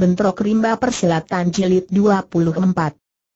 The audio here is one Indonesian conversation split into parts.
Bentrok Rimba Persilatan Jilid 24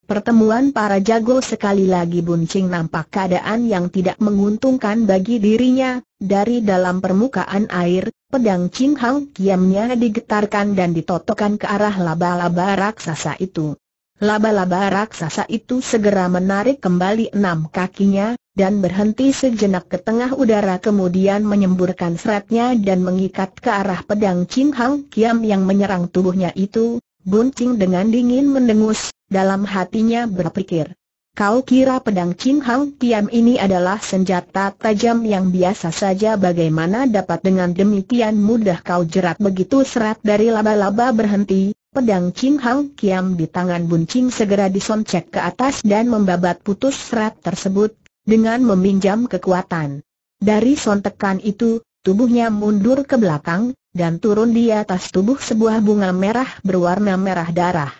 Pertemuan para jago sekali lagi buncing nampak keadaan yang tidak menguntungkan bagi dirinya, dari dalam permukaan air, pedang Ching Hang kiamnya digetarkan dan ditotokkan ke arah laba-laba raksasa itu. Laba-laba raksasa itu segera menarik kembali enam kakinya, dan berhenti sejenak ke tengah udara kemudian menyemburkan seratnya dan mengikat ke arah pedang Chin Hang Kiam yang menyerang tubuhnya itu, Ching dengan dingin mendengus, dalam hatinya berpikir. Kau kira pedang Chin Hang Kiam ini adalah senjata tajam yang biasa saja bagaimana dapat dengan demikian mudah kau jerat begitu serat dari laba-laba berhenti, Pedang Chin Hang Kiam di tangan Buncing segera disoncek ke atas dan membabat putus serat tersebut, dengan meminjam kekuatan. Dari sontekan itu, tubuhnya mundur ke belakang, dan turun di atas tubuh sebuah bunga merah berwarna merah darah.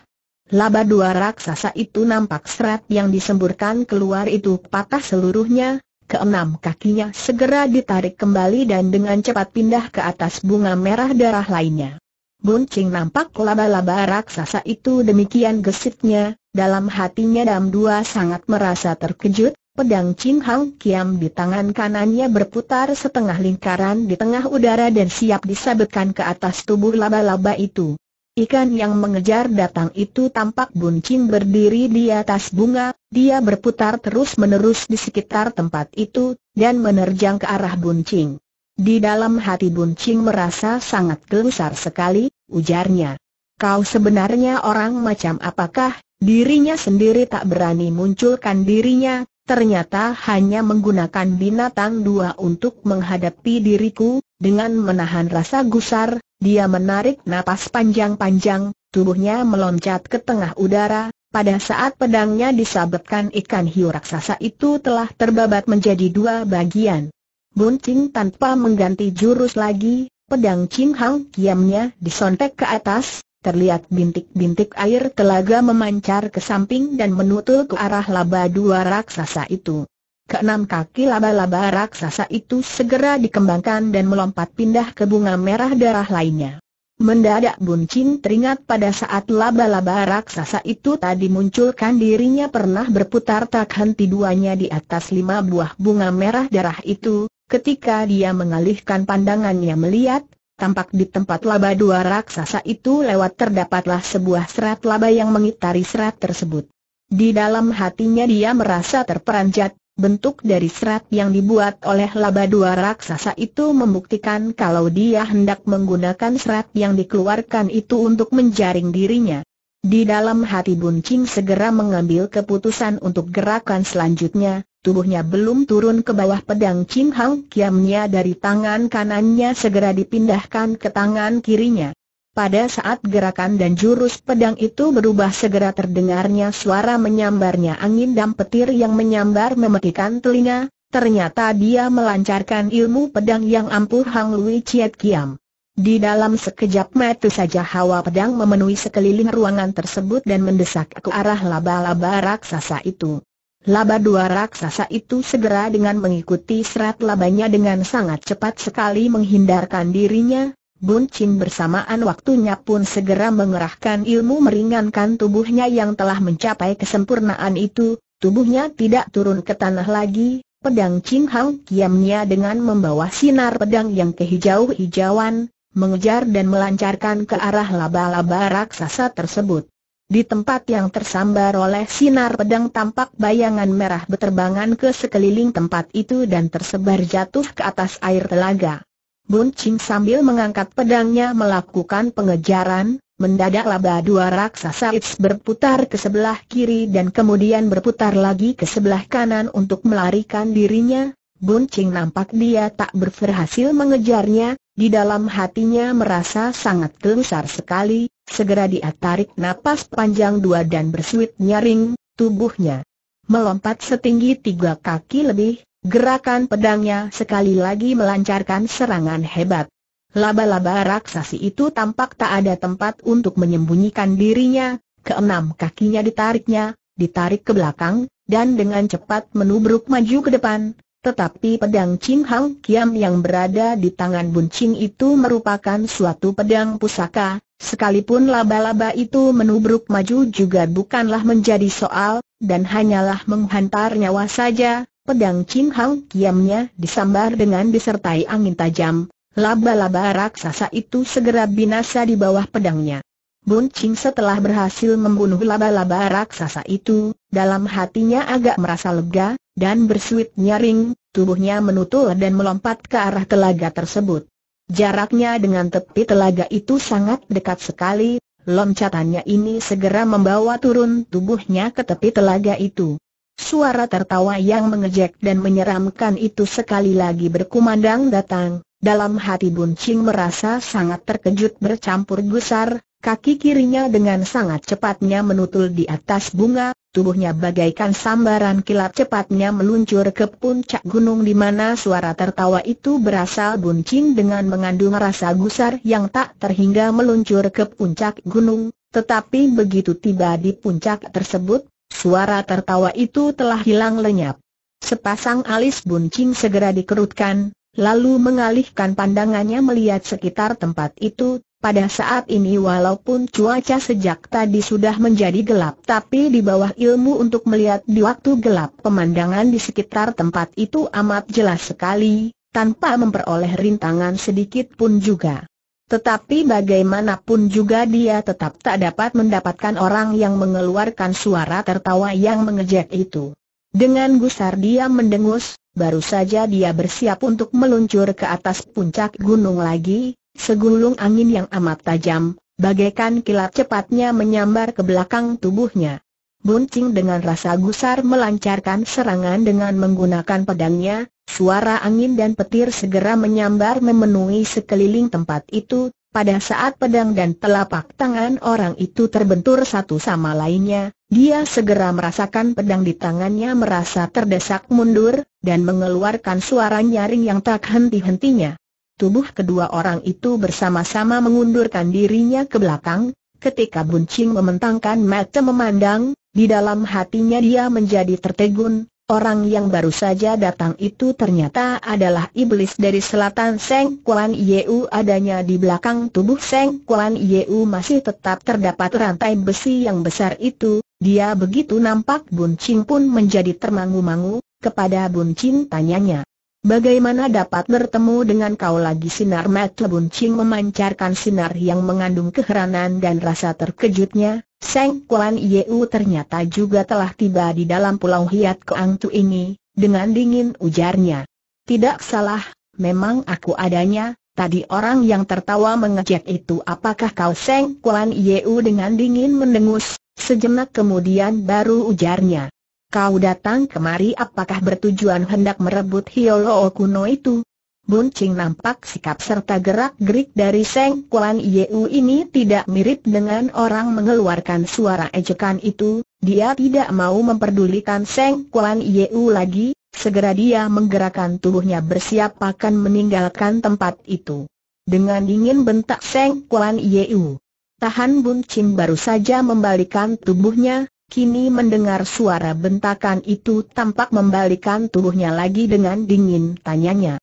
Laba dua raksasa itu nampak serat yang disemburkan keluar itu patah seluruhnya, keenam kakinya segera ditarik kembali dan dengan cepat pindah ke atas bunga merah darah lainnya. Buncing nampak laba-laba raksasa itu demikian gesitnya, dalam hatinya Dam Dua sangat merasa terkejut, Pedang Ching Hang Kiam di tangan kanannya berputar setengah lingkaran di tengah udara dan siap disabetkan ke atas tubuh laba-laba itu. Ikan yang mengejar datang itu tampak Ching berdiri di atas bunga, dia berputar terus-menerus di sekitar tempat itu, dan menerjang ke arah buncing. Di dalam hati buncing merasa sangat gelusar sekali, ujarnya. Kau sebenarnya orang macam apakah, dirinya sendiri tak berani munculkan dirinya, ternyata hanya menggunakan binatang dua untuk menghadapi diriku, dengan menahan rasa gusar, dia menarik napas panjang-panjang, tubuhnya meloncat ke tengah udara, pada saat pedangnya disabetkan ikan hiu raksasa itu telah terbabat menjadi dua bagian. Bunting tanpa mengganti jurus lagi, pedang Ching Hang kiamnya disontek ke atas, terlihat bintik-bintik air telaga memancar ke samping dan menutul ke arah laba dua raksasa itu. Keenam kaki laba-laba raksasa itu segera dikembangkan dan melompat pindah ke bunga merah darah lainnya. Mendadak Bun Chin teringat pada saat laba-laba raksasa itu tadi munculkan dirinya pernah berputar tak henti duanya di atas lima buah bunga merah darah itu, ketika dia mengalihkan pandangannya melihat, tampak di tempat laba dua raksasa itu lewat terdapatlah sebuah serat laba yang mengitari serat tersebut. Di dalam hatinya dia merasa terperanjat, bentuk dari serat yang dibuat oleh laba dua raksasa itu membuktikan kalau dia hendak menggunakan serat yang dikeluarkan itu untuk menjaring dirinya. Di dalam hati Bun Ching segera mengambil keputusan untuk gerakan selanjutnya, tubuhnya belum turun ke bawah pedang Ching Hang Kiamnya dari tangan kanannya segera dipindahkan ke tangan kirinya. Pada saat gerakan dan jurus pedang itu berubah segera terdengarnya suara menyambarnya angin dan petir yang menyambar memetikan telinga, ternyata dia melancarkan ilmu pedang yang ampuh Hang Lui Chiat Kiam. Di dalam sekejap mata saja hawa pedang memenuhi sekeliling ruangan tersebut dan mendesak ke arah laba-laba raksasa itu. Laba dua raksasa itu segera dengan mengikuti serat labanya dengan sangat cepat sekali menghindarkan dirinya, Bun Chin bersamaan waktunya pun segera mengerahkan ilmu meringankan tubuhnya yang telah mencapai kesempurnaan itu, tubuhnya tidak turun ke tanah lagi, pedang Chin Hang kiamnya dengan membawa sinar pedang yang kehijau-hijauan, mengejar dan melancarkan ke arah laba-laba raksasa tersebut. Di tempat yang tersambar oleh sinar pedang tampak bayangan merah beterbangan ke sekeliling tempat itu dan tersebar jatuh ke atas air telaga. Bun Ching sambil mengangkat pedangnya melakukan pengejaran, mendadak laba dua raksasa itu berputar ke sebelah kiri dan kemudian berputar lagi ke sebelah kanan untuk melarikan dirinya, Buncing nampak dia tak berhasil mengejarnya, di dalam hatinya merasa sangat gelisah sekali, segera dia tarik napas panjang dua dan bersuit nyaring, tubuhnya melompat setinggi tiga kaki lebih, gerakan pedangnya sekali lagi melancarkan serangan hebat. Laba-laba raksasi itu tampak tak ada tempat untuk menyembunyikan dirinya, keenam kakinya ditariknya, ditarik ke belakang, dan dengan cepat menubruk maju ke depan, tetapi pedang Ching Hang Kiam yang berada di tangan Bun Ching itu merupakan suatu pedang pusaka, sekalipun laba-laba itu menubruk maju juga bukanlah menjadi soal, dan hanyalah menghantar nyawa saja, Pedang Chin Hang Kiamnya disambar dengan disertai angin tajam. Laba-laba raksasa itu segera binasa di bawah pedangnya. Bun Ching setelah berhasil membunuh laba-laba raksasa itu, dalam hatinya agak merasa lega, dan bersuit nyaring, tubuhnya menutul dan melompat ke arah telaga tersebut. Jaraknya dengan tepi telaga itu sangat dekat sekali, loncatannya ini segera membawa turun tubuhnya ke tepi telaga itu. Suara tertawa yang mengejek dan menyeramkan itu sekali lagi berkumandang datang, dalam hati Bun Ching merasa sangat terkejut bercampur gusar, kaki kirinya dengan sangat cepatnya menutul di atas bunga, tubuhnya bagaikan sambaran kilat cepatnya meluncur ke puncak gunung di mana suara tertawa itu berasal buncing dengan mengandung rasa gusar yang tak terhingga meluncur ke puncak gunung, tetapi begitu tiba di puncak tersebut, suara tertawa itu telah hilang lenyap. Sepasang alis buncing segera dikerutkan, lalu mengalihkan pandangannya melihat sekitar tempat itu, pada saat ini walaupun cuaca sejak tadi sudah menjadi gelap tapi di bawah ilmu untuk melihat di waktu gelap pemandangan di sekitar tempat itu amat jelas sekali, tanpa memperoleh rintangan sedikit pun juga. Tetapi bagaimanapun juga dia tetap tak dapat mendapatkan orang yang mengeluarkan suara tertawa yang mengejek itu. Dengan gusar dia mendengus, baru saja dia bersiap untuk meluncur ke atas puncak gunung lagi, Segulung angin yang amat tajam, bagaikan kilat cepatnya menyambar ke belakang tubuhnya. Buncing dengan rasa gusar melancarkan serangan dengan menggunakan pedangnya, suara angin dan petir segera menyambar memenuhi sekeliling tempat itu, pada saat pedang dan telapak tangan orang itu terbentur satu sama lainnya, dia segera merasakan pedang di tangannya merasa terdesak mundur, dan mengeluarkan suara nyaring yang tak henti-hentinya. Tubuh kedua orang itu bersama-sama mengundurkan dirinya ke belakang, ketika Buncing mementangkan mata memandang, di dalam hatinya dia menjadi tertegun, orang yang baru saja datang itu ternyata adalah iblis dari selatan Seng Kuan Yeu adanya di belakang tubuh Seng Kuan Yeu masih tetap terdapat rantai besi yang besar itu, dia begitu nampak Buncing pun menjadi termangu-mangu, kepada Ching tanyanya. Bagaimana dapat bertemu dengan kau lagi sinar mata buncing memancarkan sinar yang mengandung keheranan dan rasa terkejutnya, Seng Kuan Yeu ternyata juga telah tiba di dalam pulau Hiat Keang Tu ini, dengan dingin ujarnya. Tidak salah, memang aku adanya, tadi orang yang tertawa mengejek itu apakah kau Seng Kuan Yeu dengan dingin mendengus, sejenak kemudian baru ujarnya. Kau datang kemari apakah bertujuan hendak merebut Hiolo kuno itu? Buncing nampak sikap serta gerak-gerik dari Seng Kuan Yeu ini tidak mirip dengan orang mengeluarkan suara ejekan itu, dia tidak mau memperdulikan Seng Kuan Yeu lagi, segera dia menggerakkan tubuhnya bersiap akan meninggalkan tempat itu. Dengan dingin bentak Seng Kuan Yeu. Tahan Buncing baru saja membalikan tubuhnya, kini mendengar suara bentakan itu tampak membalikan tubuhnya lagi dengan dingin tanyanya.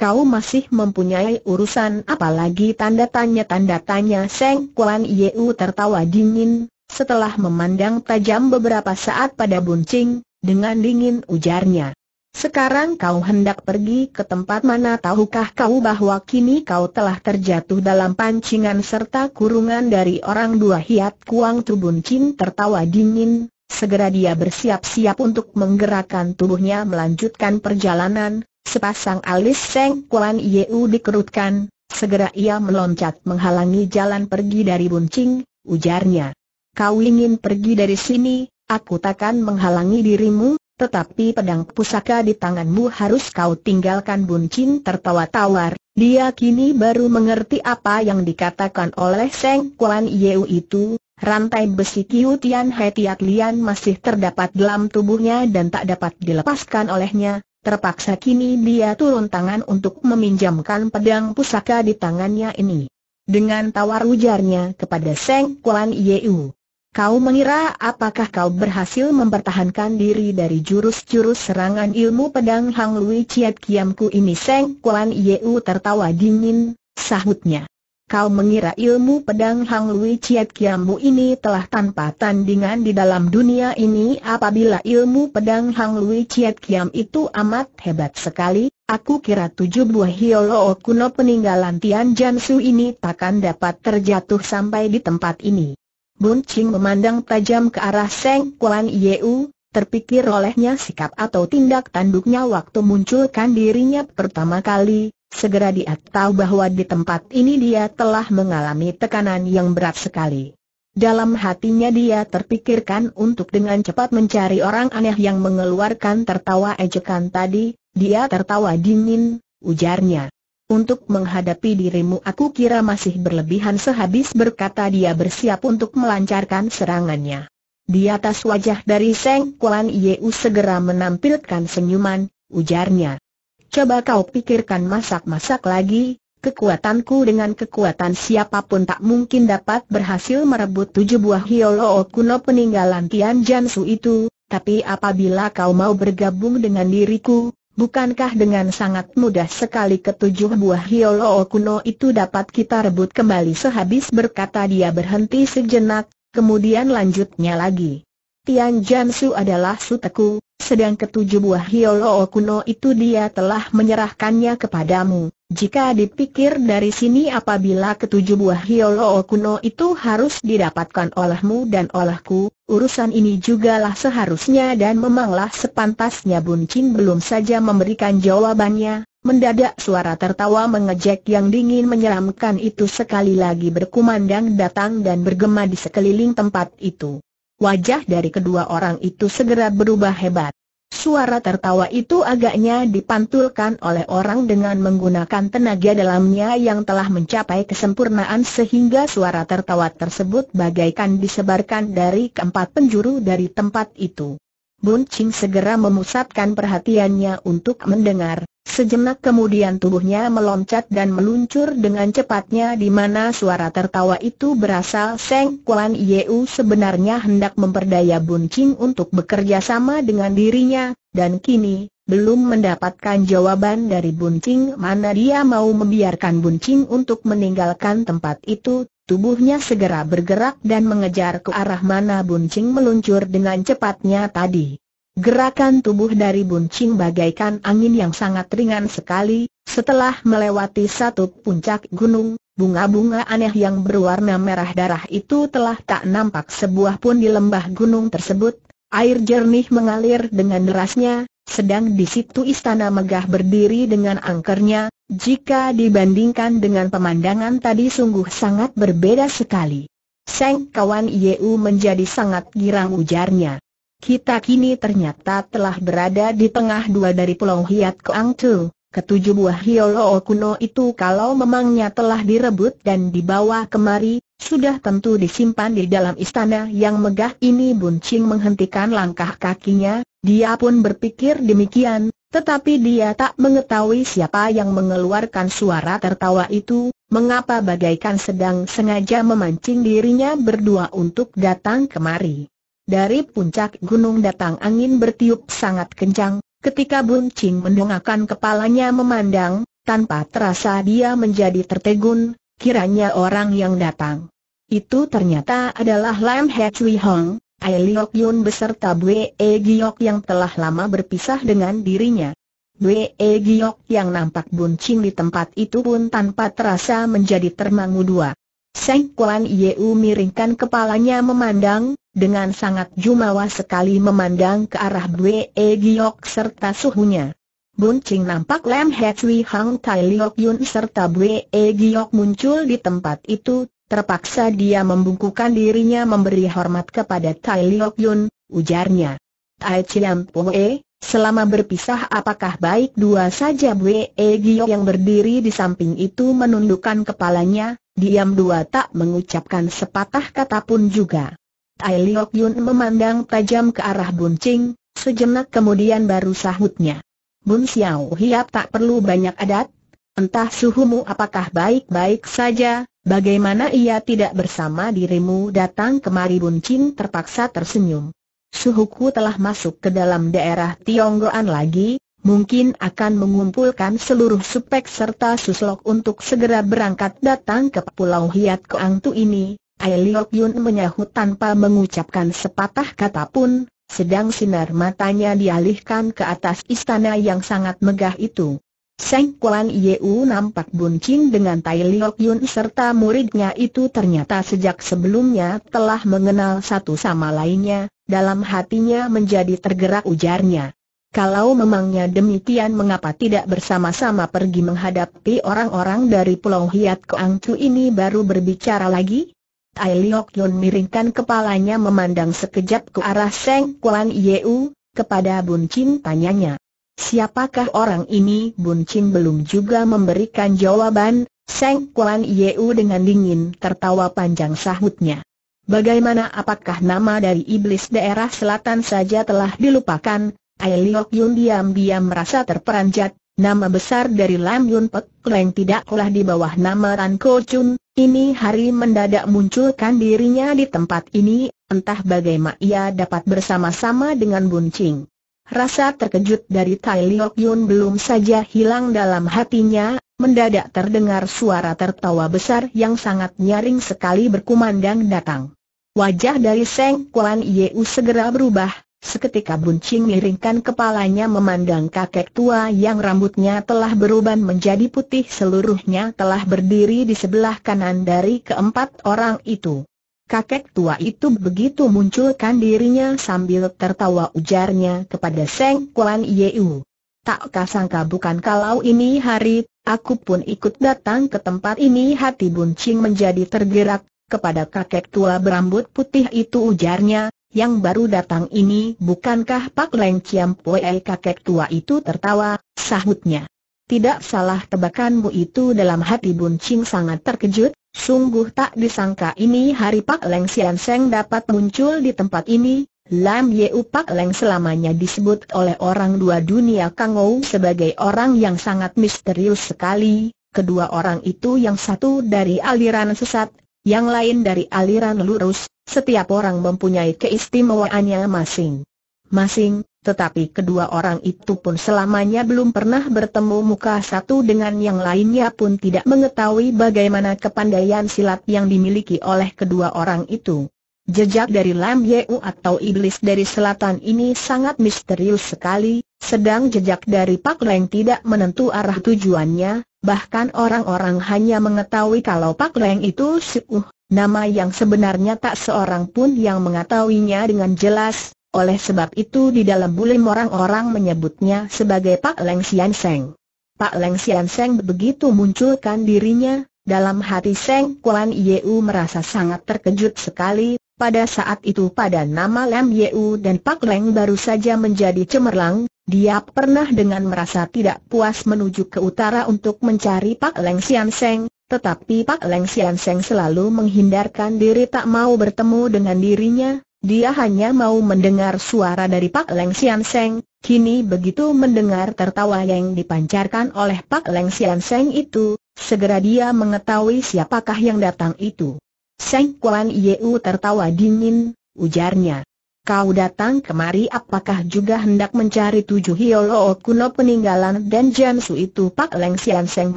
Kau masih mempunyai urusan Apalagi tanda tanya tanda tanya Seng Kuan Yeu tertawa dingin, setelah memandang tajam beberapa saat pada buncing, dengan dingin ujarnya. Sekarang kau hendak pergi ke tempat mana tahukah kau bahwa kini kau telah terjatuh dalam pancingan serta kurungan dari orang dua hiat kuang tubun cing tertawa dingin, segera dia bersiap-siap untuk menggerakkan tubuhnya melanjutkan perjalanan, sepasang alis Seng Kuan Yeu dikerutkan, segera ia meloncat menghalangi jalan pergi dari buncing, ujarnya. Kau ingin pergi dari sini, aku takkan menghalangi dirimu, tetapi pedang pusaka di tanganmu harus kau tinggalkan Buncin tertawa tawar. Dia kini baru mengerti apa yang dikatakan oleh Seng Kuan Yeu itu. Rantai besi Kiu Tian He Tiat Lian masih terdapat dalam tubuhnya dan tak dapat dilepaskan olehnya. Terpaksa kini dia turun tangan untuk meminjamkan pedang pusaka di tangannya ini. Dengan tawar ujarnya kepada Seng Kuan Yeu. Kau mengira apakah kau berhasil mempertahankan diri dari jurus-jurus serangan ilmu pedang Hang Lui Chiat Kiamku ini Seng Kuan Yeu tertawa dingin, sahutnya. Kau mengira ilmu pedang Hang Lui Chiat Kiamu ini telah tanpa tandingan di dalam dunia ini apabila ilmu pedang Hang Lui Chiat Kiam itu amat hebat sekali, aku kira tujuh buah hiolo kuno peninggalan Tian Jansu ini takkan dapat terjatuh sampai di tempat ini. Bun Ching memandang tajam ke arah Seng Kuan Yeu, terpikir olehnya sikap atau tindak tanduknya waktu munculkan dirinya pertama kali, segera dia tahu bahwa di tempat ini dia telah mengalami tekanan yang berat sekali. Dalam hatinya dia terpikirkan untuk dengan cepat mencari orang aneh yang mengeluarkan tertawa ejekan tadi, dia tertawa dingin, ujarnya. Untuk menghadapi dirimu aku kira masih berlebihan sehabis berkata dia bersiap untuk melancarkan serangannya. Di atas wajah dari Seng Kuan Yeu segera menampilkan senyuman, ujarnya. Coba kau pikirkan masak-masak lagi, kekuatanku dengan kekuatan siapapun tak mungkin dapat berhasil merebut tujuh buah hiolo kuno peninggalan Tian Jansu itu, tapi apabila kau mau bergabung dengan diriku, Bukankah dengan sangat mudah sekali ketujuh buah hiolo kuno itu dapat kita rebut kembali sehabis berkata dia berhenti sejenak, kemudian lanjutnya lagi. Tian Jansu adalah suteku, sedang ketujuh buah hiolo kuno itu dia telah menyerahkannya kepadamu. Jika dipikir dari sini apabila ketujuh buah hiolo okuno itu harus didapatkan olehmu dan olehku, urusan ini jugalah seharusnya dan memanglah sepantasnya Buncin belum saja memberikan jawabannya, mendadak suara tertawa mengejek yang dingin menyeramkan itu sekali lagi berkumandang datang dan bergema di sekeliling tempat itu. Wajah dari kedua orang itu segera berubah hebat. Suara tertawa itu agaknya dipantulkan oleh orang dengan menggunakan tenaga dalamnya yang telah mencapai kesempurnaan sehingga suara tertawa tersebut bagaikan disebarkan dari keempat penjuru dari tempat itu. Bun Ching segera memusatkan perhatiannya untuk mendengar. Sejenak kemudian tubuhnya meloncat dan meluncur dengan cepatnya di mana suara tertawa itu berasal Seng Kuan Yeu sebenarnya hendak memperdaya Bun Ching untuk bekerja sama dengan dirinya, dan kini, belum mendapatkan jawaban dari Bun Ching mana dia mau membiarkan Bun Ching untuk meninggalkan tempat itu, Tubuhnya segera bergerak dan mengejar ke arah mana buncing meluncur dengan cepatnya tadi. Gerakan tubuh dari buncing bagaikan angin yang sangat ringan sekali, setelah melewati satu puncak gunung, bunga-bunga aneh yang berwarna merah darah itu telah tak nampak sebuah pun di lembah gunung tersebut, air jernih mengalir dengan derasnya, sedang di situ istana megah berdiri dengan angkernya, jika dibandingkan dengan pemandangan tadi sungguh sangat berbeda sekali. Seng kawan Yeu menjadi sangat girang ujarnya. Kita kini ternyata telah berada di tengah dua dari pulau Hiat Koang Tu. Ketujuh buah Hiolo kuno itu kalau memangnya telah direbut dan dibawa kemari, sudah tentu disimpan di dalam istana yang megah ini Buncing menghentikan langkah kakinya, dia pun berpikir demikian, tetapi dia tak mengetahui siapa yang mengeluarkan suara tertawa itu, mengapa bagaikan sedang sengaja memancing dirinya berdua untuk datang kemari. Dari puncak gunung datang angin bertiup sangat kencang, ketika Buncing mendongakkan kepalanya memandang, tanpa terasa dia menjadi tertegun, kiranya orang yang datang. Itu ternyata adalah Lam He Cui Hong, Ai Liok Yun beserta Bwe E Giok yang telah lama berpisah dengan dirinya. Bwe E Giok yang nampak buncing di tempat itu pun tanpa terasa menjadi termangu dua. Seng Kuan Yeu miringkan kepalanya memandang, dengan sangat jumawa sekali memandang ke arah Bwe E Giok serta suhunya. Buncing nampak Lam Hetsui Hang Tai Liok Yun serta Bwe e Giok muncul di tempat itu, Terpaksa dia membungkukan dirinya memberi hormat kepada Tai Liok Yun, ujarnya. Tai Chiam E, selama berpisah apakah baik dua saja Bwe e Gio yang berdiri di samping itu menundukkan kepalanya, diam dua tak mengucapkan sepatah kata pun juga. Tai Liok Yun memandang tajam ke arah Buncing, sejenak kemudian baru sahutnya. Bun Xiao Hiap tak perlu banyak adat, entah suhumu apakah baik-baik saja, Bagaimana ia tidak bersama dirimu datang kemari Bun terpaksa tersenyum. Suhuku telah masuk ke dalam daerah Tionggoan lagi, mungkin akan mengumpulkan seluruh supek serta suslok untuk segera berangkat datang ke Pulau Hiat Koang Tu ini. Ai Liok Yun menyahut tanpa mengucapkan sepatah kata pun, sedang sinar matanya dialihkan ke atas istana yang sangat megah itu. Seng Kuan Yeu nampak buncing dengan Tai Liok Yun serta muridnya itu ternyata sejak sebelumnya telah mengenal satu sama lainnya, dalam hatinya menjadi tergerak ujarnya. Kalau memangnya demikian mengapa tidak bersama-sama pergi menghadapi orang-orang dari Pulau Hiat ke Chu ini baru berbicara lagi? Tai Liok Yun miringkan kepalanya memandang sekejap ke arah Seng Kuan Yeu, kepada buncing tanyanya. Siapakah orang ini? Bun belum juga memberikan jawaban, Seng Kuan Yeu dengan dingin tertawa panjang sahutnya. Bagaimana apakah nama dari iblis daerah selatan saja telah dilupakan? Ai Liok Yun diam-diam merasa terperanjat, nama besar dari Lam Yun Pek Leng tidaklah di bawah nama Tan Ko Chun, ini hari mendadak munculkan dirinya di tempat ini, entah bagaimana ia dapat bersama-sama dengan Bun Ching. Rasa terkejut dari Tai Liok Yun belum saja hilang dalam hatinya, mendadak terdengar suara tertawa besar yang sangat nyaring sekali berkumandang datang. Wajah dari Seng Kuan Yeu segera berubah, seketika buncing miringkan kepalanya memandang kakek tua yang rambutnya telah beruban menjadi putih seluruhnya telah berdiri di sebelah kanan dari keempat orang itu. Kakek tua itu begitu munculkan dirinya sambil tertawa ujarnya kepada Seng Kuan Yeu. Tak kasangka bukan kalau ini hari, aku pun ikut datang ke tempat ini hati buncing menjadi tergerak, kepada kakek tua berambut putih itu ujarnya, yang baru datang ini bukankah Pak Leng Chiam Poe kakek tua itu tertawa, sahutnya. Tidak salah tebakanmu itu dalam hati buncing sangat terkejut, Sungguh tak disangka ini hari Pak Leng Sian Seng dapat muncul di tempat ini, Lam Yeu Pak Leng selamanya disebut oleh orang dua dunia Kang Ou sebagai orang yang sangat misterius sekali, kedua orang itu yang satu dari aliran sesat, yang lain dari aliran lurus, setiap orang mempunyai keistimewaannya masing-masing tetapi kedua orang itu pun selamanya belum pernah bertemu muka satu dengan yang lainnya pun tidak mengetahui bagaimana kepandaian silat yang dimiliki oleh kedua orang itu. Jejak dari Lam Yeu atau iblis dari selatan ini sangat misterius sekali, sedang jejak dari Pak Leng tidak menentu arah tujuannya, bahkan orang-orang hanya mengetahui kalau Pak Leng itu Uh, nama yang sebenarnya tak seorang pun yang mengetahuinya dengan jelas, oleh sebab itu di dalam bulim orang-orang menyebutnya sebagai Pak Leng Sian Seng. Pak Leng Sian Seng begitu munculkan dirinya, dalam hati Seng Kuan Yeu merasa sangat terkejut sekali, pada saat itu pada nama Lam Yeu dan Pak Leng baru saja menjadi cemerlang, dia pernah dengan merasa tidak puas menuju ke utara untuk mencari Pak Leng Sian Seng, tetapi Pak Leng Sian Seng selalu menghindarkan diri tak mau bertemu dengan dirinya, dia hanya mau mendengar suara dari Pak Leng Sian Seng, kini begitu mendengar tertawa yang dipancarkan oleh Pak Leng Sian Seng itu, segera dia mengetahui siapakah yang datang itu. Seng Kuan Yeu tertawa dingin, ujarnya. Kau datang kemari apakah juga hendak mencari tujuh hiolo kuno peninggalan dan Jansu itu Pak Leng Sian Seng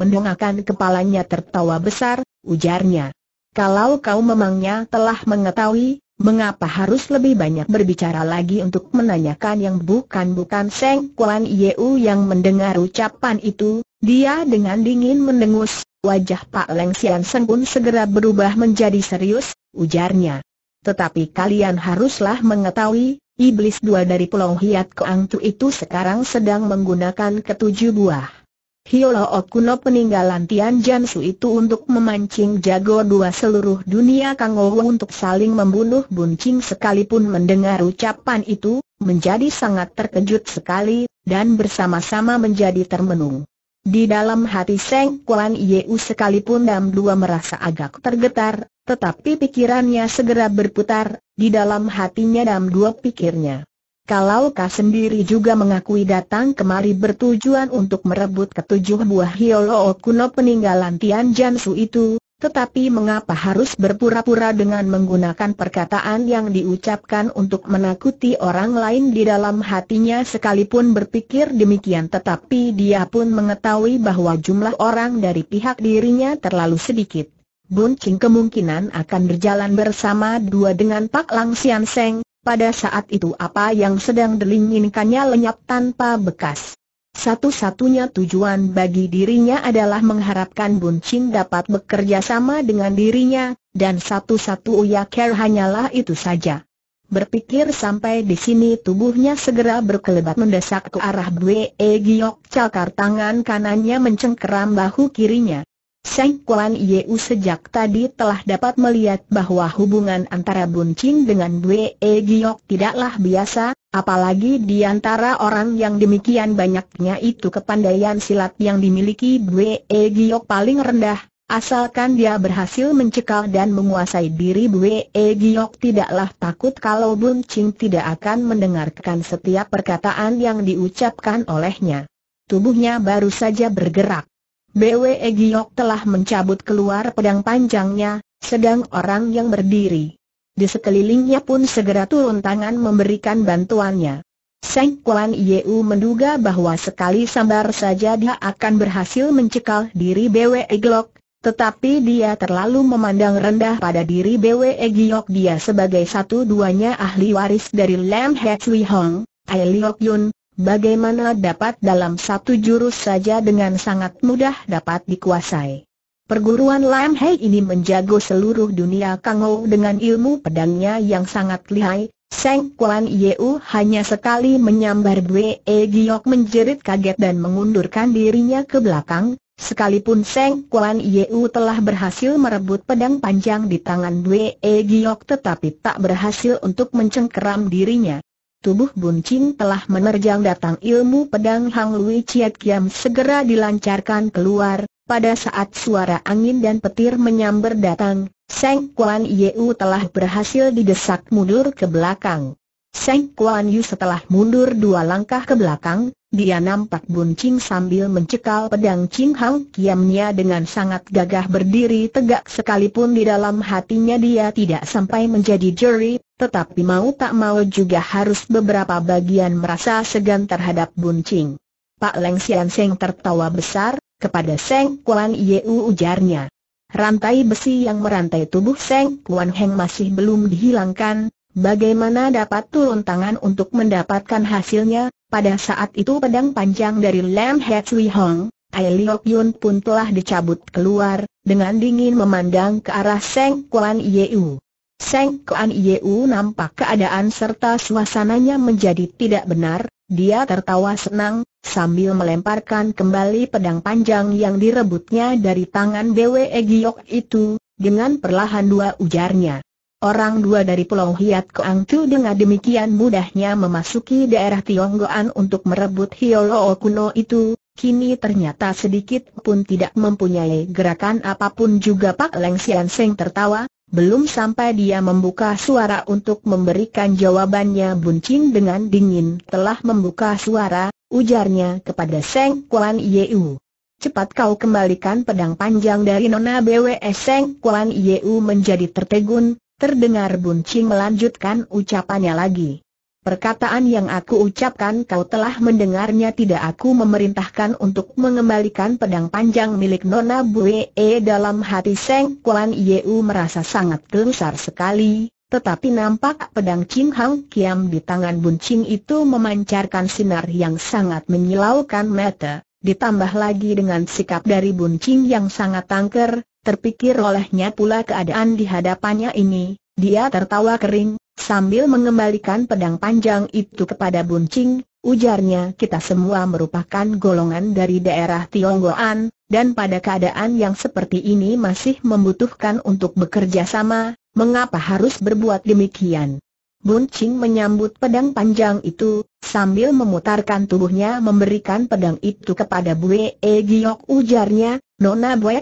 mendongakkan kepalanya tertawa besar, ujarnya. Kalau kau memangnya telah mengetahui, mengapa harus lebih banyak berbicara lagi untuk menanyakan yang bukan-bukan Seng Kuan Yeu yang mendengar ucapan itu, dia dengan dingin mendengus, wajah Pak Leng Sian Seng pun segera berubah menjadi serius, ujarnya. Tetapi kalian haruslah mengetahui, iblis dua dari pulau Hiat Keangtu itu sekarang sedang menggunakan ketujuh buah Hiolo Okuno peninggalan Tianjin Su itu untuk memancing jago dua seluruh dunia Kangou untuk saling membunuh Buncing sekalipun mendengar ucapan itu, menjadi sangat terkejut sekali, dan bersama-sama menjadi termenung. Di dalam hati Seng Kuan Yeu sekalipun Dam Dua merasa agak tergetar, tetapi pikirannya segera berputar, di dalam hatinya Dam Dua pikirnya. Kalau kau sendiri juga mengakui datang kemari bertujuan untuk merebut ketujuh buah hiolo kuno peninggalan Tian Jansu itu, tetapi mengapa harus berpura-pura dengan menggunakan perkataan yang diucapkan untuk menakuti orang lain di dalam hatinya sekalipun berpikir demikian tetapi dia pun mengetahui bahwa jumlah orang dari pihak dirinya terlalu sedikit. Bun Ching kemungkinan akan berjalan bersama dua dengan Pak Lang Sian Seng, pada saat itu apa yang sedang dilinginkannya lenyap tanpa bekas. Satu-satunya tujuan bagi dirinya adalah mengharapkan Bun Chin dapat bekerja sama dengan dirinya, dan satu-satu Uya Care hanyalah itu saja. Berpikir sampai di sini tubuhnya segera berkelebat mendesak ke arah Bwe Giok Cakar tangan kanannya mencengkeram bahu kirinya. Seng Kuan Yeu sejak tadi telah dapat melihat bahwa hubungan antara Bun Ching dengan Bwe Giok tidaklah biasa, apalagi di antara orang yang demikian banyaknya itu kepandaian silat yang dimiliki Bwe Giok paling rendah, Asalkan dia berhasil mencekal dan menguasai diri Bwe Giok tidaklah takut kalau Bun Ching tidak akan mendengarkan setiap perkataan yang diucapkan olehnya. Tubuhnya baru saja bergerak. BW e Giok telah mencabut keluar pedang panjangnya, sedang orang yang berdiri di sekelilingnya pun segera turun tangan memberikan bantuannya. Seng Kuan Yeu menduga bahwa sekali sambar saja dia akan berhasil mencekal diri BW e Giok, tetapi dia terlalu memandang rendah pada diri BW e Giok dia sebagai satu-duanya ahli waris dari Lam He Hong, Ai Liok Yun, Bagaimana dapat dalam satu jurus saja dengan sangat mudah dapat dikuasai. Perguruan Lam Hei ini menjago seluruh dunia Kango dengan ilmu pedangnya yang sangat lihai. Seng Kuan Yeu hanya sekali menyambar Bwe e Giok menjerit kaget dan mengundurkan dirinya ke belakang. Sekalipun Seng Kuan Yeu telah berhasil merebut pedang panjang di tangan Bwe e Giok tetapi tak berhasil untuk mencengkeram dirinya tubuh Buncin telah menerjang datang ilmu pedang Hang Lui Chiat Kiam segera dilancarkan keluar, pada saat suara angin dan petir menyambar datang, Seng Kuan Yeu telah berhasil didesak mundur ke belakang. Seng Kuan Yu setelah mundur dua langkah ke belakang, dia nampak buncing sambil mencekal pedang Ching Hang Kiamnya dengan sangat gagah berdiri tegak sekalipun di dalam hatinya dia tidak sampai menjadi juri, tetapi mau tak mau juga harus beberapa bagian merasa segan terhadap buncing. Pak Leng Sian Seng tertawa besar, kepada Seng Kuan Yeu ujarnya. Rantai besi yang merantai tubuh Seng Kuan Heng masih belum dihilangkan, bagaimana dapat turun tangan untuk mendapatkan hasilnya, pada saat itu pedang panjang dari Lam He Sui Hong, Ai Liok Yun pun telah dicabut keluar, dengan dingin memandang ke arah Seng Kuan Yeu. Seng Kuan Yeu nampak keadaan serta suasananya menjadi tidak benar, dia tertawa senang, sambil melemparkan kembali pedang panjang yang direbutnya dari tangan Bwe Giok itu, dengan perlahan dua ujarnya. Orang dua dari Pulau Hiat Koang Chu dengan demikian mudahnya memasuki daerah Tionggoan untuk merebut Hiolo kuno itu, kini ternyata sedikit pun tidak mempunyai gerakan apapun juga Pak Leng Sian Seng tertawa, belum sampai dia membuka suara untuk memberikan jawabannya Buncin dengan dingin telah membuka suara, ujarnya kepada Seng Kuan Yeu. Cepat kau kembalikan pedang panjang dari Nona BWS Seng Kuan Yeu menjadi tertegun, Terdengar Buncing melanjutkan ucapannya lagi. Perkataan yang aku ucapkan kau telah mendengarnya tidak aku memerintahkan untuk mengembalikan pedang panjang milik Nona Bue dalam hati Seng Kuan Yeu merasa sangat gelisar sekali, tetapi nampak pedang Ching Hang Kiam di tangan Buncing itu memancarkan sinar yang sangat menyilaukan mata, ditambah lagi dengan sikap dari Buncing yang sangat tangker, Terpikir olehnya pula keadaan di hadapannya ini, dia tertawa kering, sambil mengembalikan pedang panjang itu kepada Buncing, ujarnya kita semua merupakan golongan dari daerah Tionggoan, dan pada keadaan yang seperti ini masih membutuhkan untuk bekerja sama, mengapa harus berbuat demikian? Buncing menyambut pedang panjang itu, sambil memutarkan tubuhnya memberikan pedang itu kepada Bue Giok ujarnya, Nona Bue,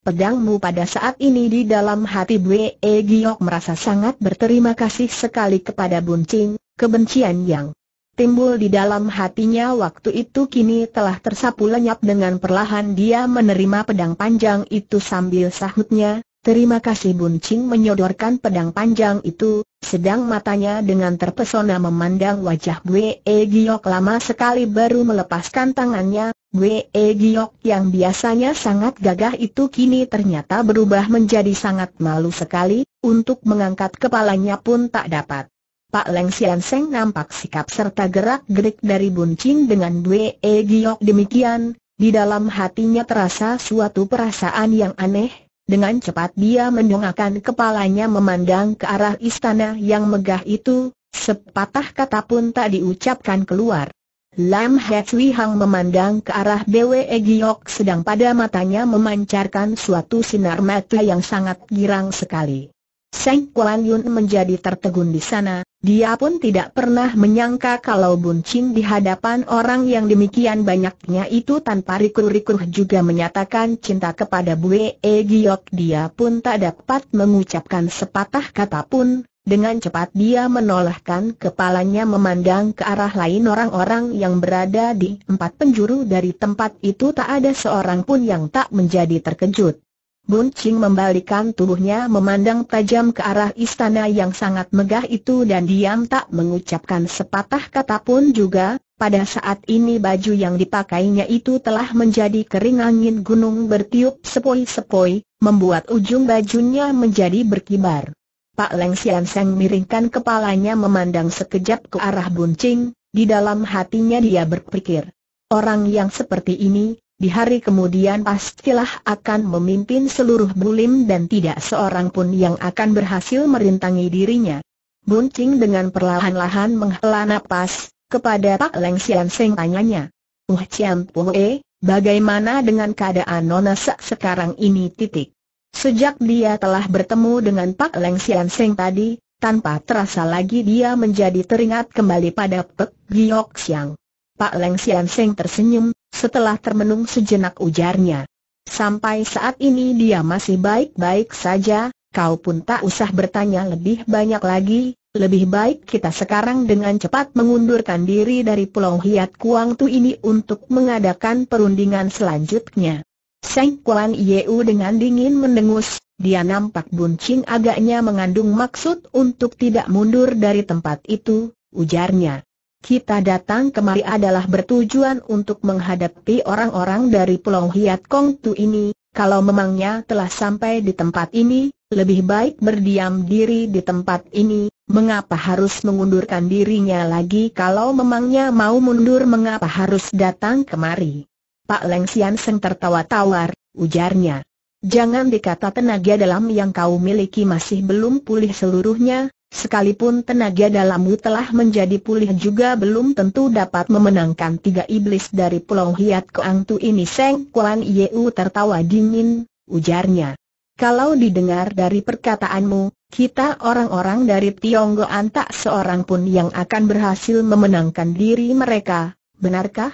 pedangmu pada saat ini di dalam hati Bwe e Giok merasa sangat berterima kasih sekali kepada Buncing, kebencian yang timbul di dalam hatinya waktu itu kini telah tersapu lenyap dengan perlahan dia menerima pedang panjang itu sambil sahutnya, Terima kasih Bun Ching menyodorkan pedang panjang itu, sedang matanya dengan terpesona memandang wajah Gue e Giok lama sekali baru melepaskan tangannya, Gue e Giok yang biasanya sangat gagah itu kini ternyata berubah menjadi sangat malu sekali, untuk mengangkat kepalanya pun tak dapat. Pak Leng Sian Seng nampak sikap serta gerak-gerik dari Bun Ching dengan Gue e Giok demikian, di dalam hatinya terasa suatu perasaan yang aneh, dengan cepat dia mendongakkan kepalanya memandang ke arah istana yang megah itu, sepatah kata pun tak diucapkan keluar. Lam Hetsui Hang memandang ke arah Bwe Giok sedang pada matanya memancarkan suatu sinar mata yang sangat girang sekali. Seng Kuan Yun menjadi tertegun di sana, dia pun tidak pernah menyangka kalau buncing di hadapan orang yang demikian banyaknya itu tanpa rikuh-rikuh juga menyatakan cinta kepada Bue e Giyok dia pun tak dapat mengucapkan sepatah kata pun, dengan cepat dia menolakkan kepalanya memandang ke arah lain orang-orang yang berada di empat penjuru dari tempat itu tak ada seorang pun yang tak menjadi terkejut. Bun Ching membalikan tubuhnya memandang tajam ke arah istana yang sangat megah itu dan diam tak mengucapkan sepatah kata pun juga, pada saat ini baju yang dipakainya itu telah menjadi kering angin gunung bertiup sepoi-sepoi, membuat ujung bajunya menjadi berkibar. Pak Leng Sian Seng miringkan kepalanya memandang sekejap ke arah Bun Ching, di dalam hatinya dia berpikir. Orang yang seperti ini, di hari kemudian pastilah akan memimpin seluruh bulim dan tidak seorang pun yang akan berhasil merintangi dirinya. Buncing dengan perlahan-lahan menghela napas, kepada Pak Leng Sian Seng tanyanya. Uh Cian Pue, bagaimana dengan keadaan Nona Sak sekarang ini titik? Sejak dia telah bertemu dengan Pak Leng Sian Seng tadi, tanpa terasa lagi dia menjadi teringat kembali pada Pek Giyok Siang. Pak Leng Sian Seng tersenyum, setelah termenung sejenak ujarnya. Sampai saat ini dia masih baik-baik saja, kau pun tak usah bertanya lebih banyak lagi, lebih baik kita sekarang dengan cepat mengundurkan diri dari Pulau Hiat Kuang Tu ini untuk mengadakan perundingan selanjutnya. Seng Kuan Yeu dengan dingin mendengus, dia nampak buncing agaknya mengandung maksud untuk tidak mundur dari tempat itu, ujarnya. Kita datang kemari adalah bertujuan untuk menghadapi orang-orang dari Pulau Hiat Kong Tu ini, kalau memangnya telah sampai di tempat ini, lebih baik berdiam diri di tempat ini, mengapa harus mengundurkan dirinya lagi kalau memangnya mau mundur mengapa harus datang kemari. Pak Leng Sian Seng tertawa tawar, ujarnya. Jangan dikata tenaga dalam yang kau miliki masih belum pulih seluruhnya, Sekalipun tenaga dalammu telah menjadi pulih juga belum tentu dapat memenangkan tiga iblis dari Pulau Hiat Keang Tu ini Seng Kuan Yeu tertawa dingin, ujarnya. Kalau didengar dari perkataanmu, kita orang-orang dari Tionggoan tak seorang pun yang akan berhasil memenangkan diri mereka, benarkah?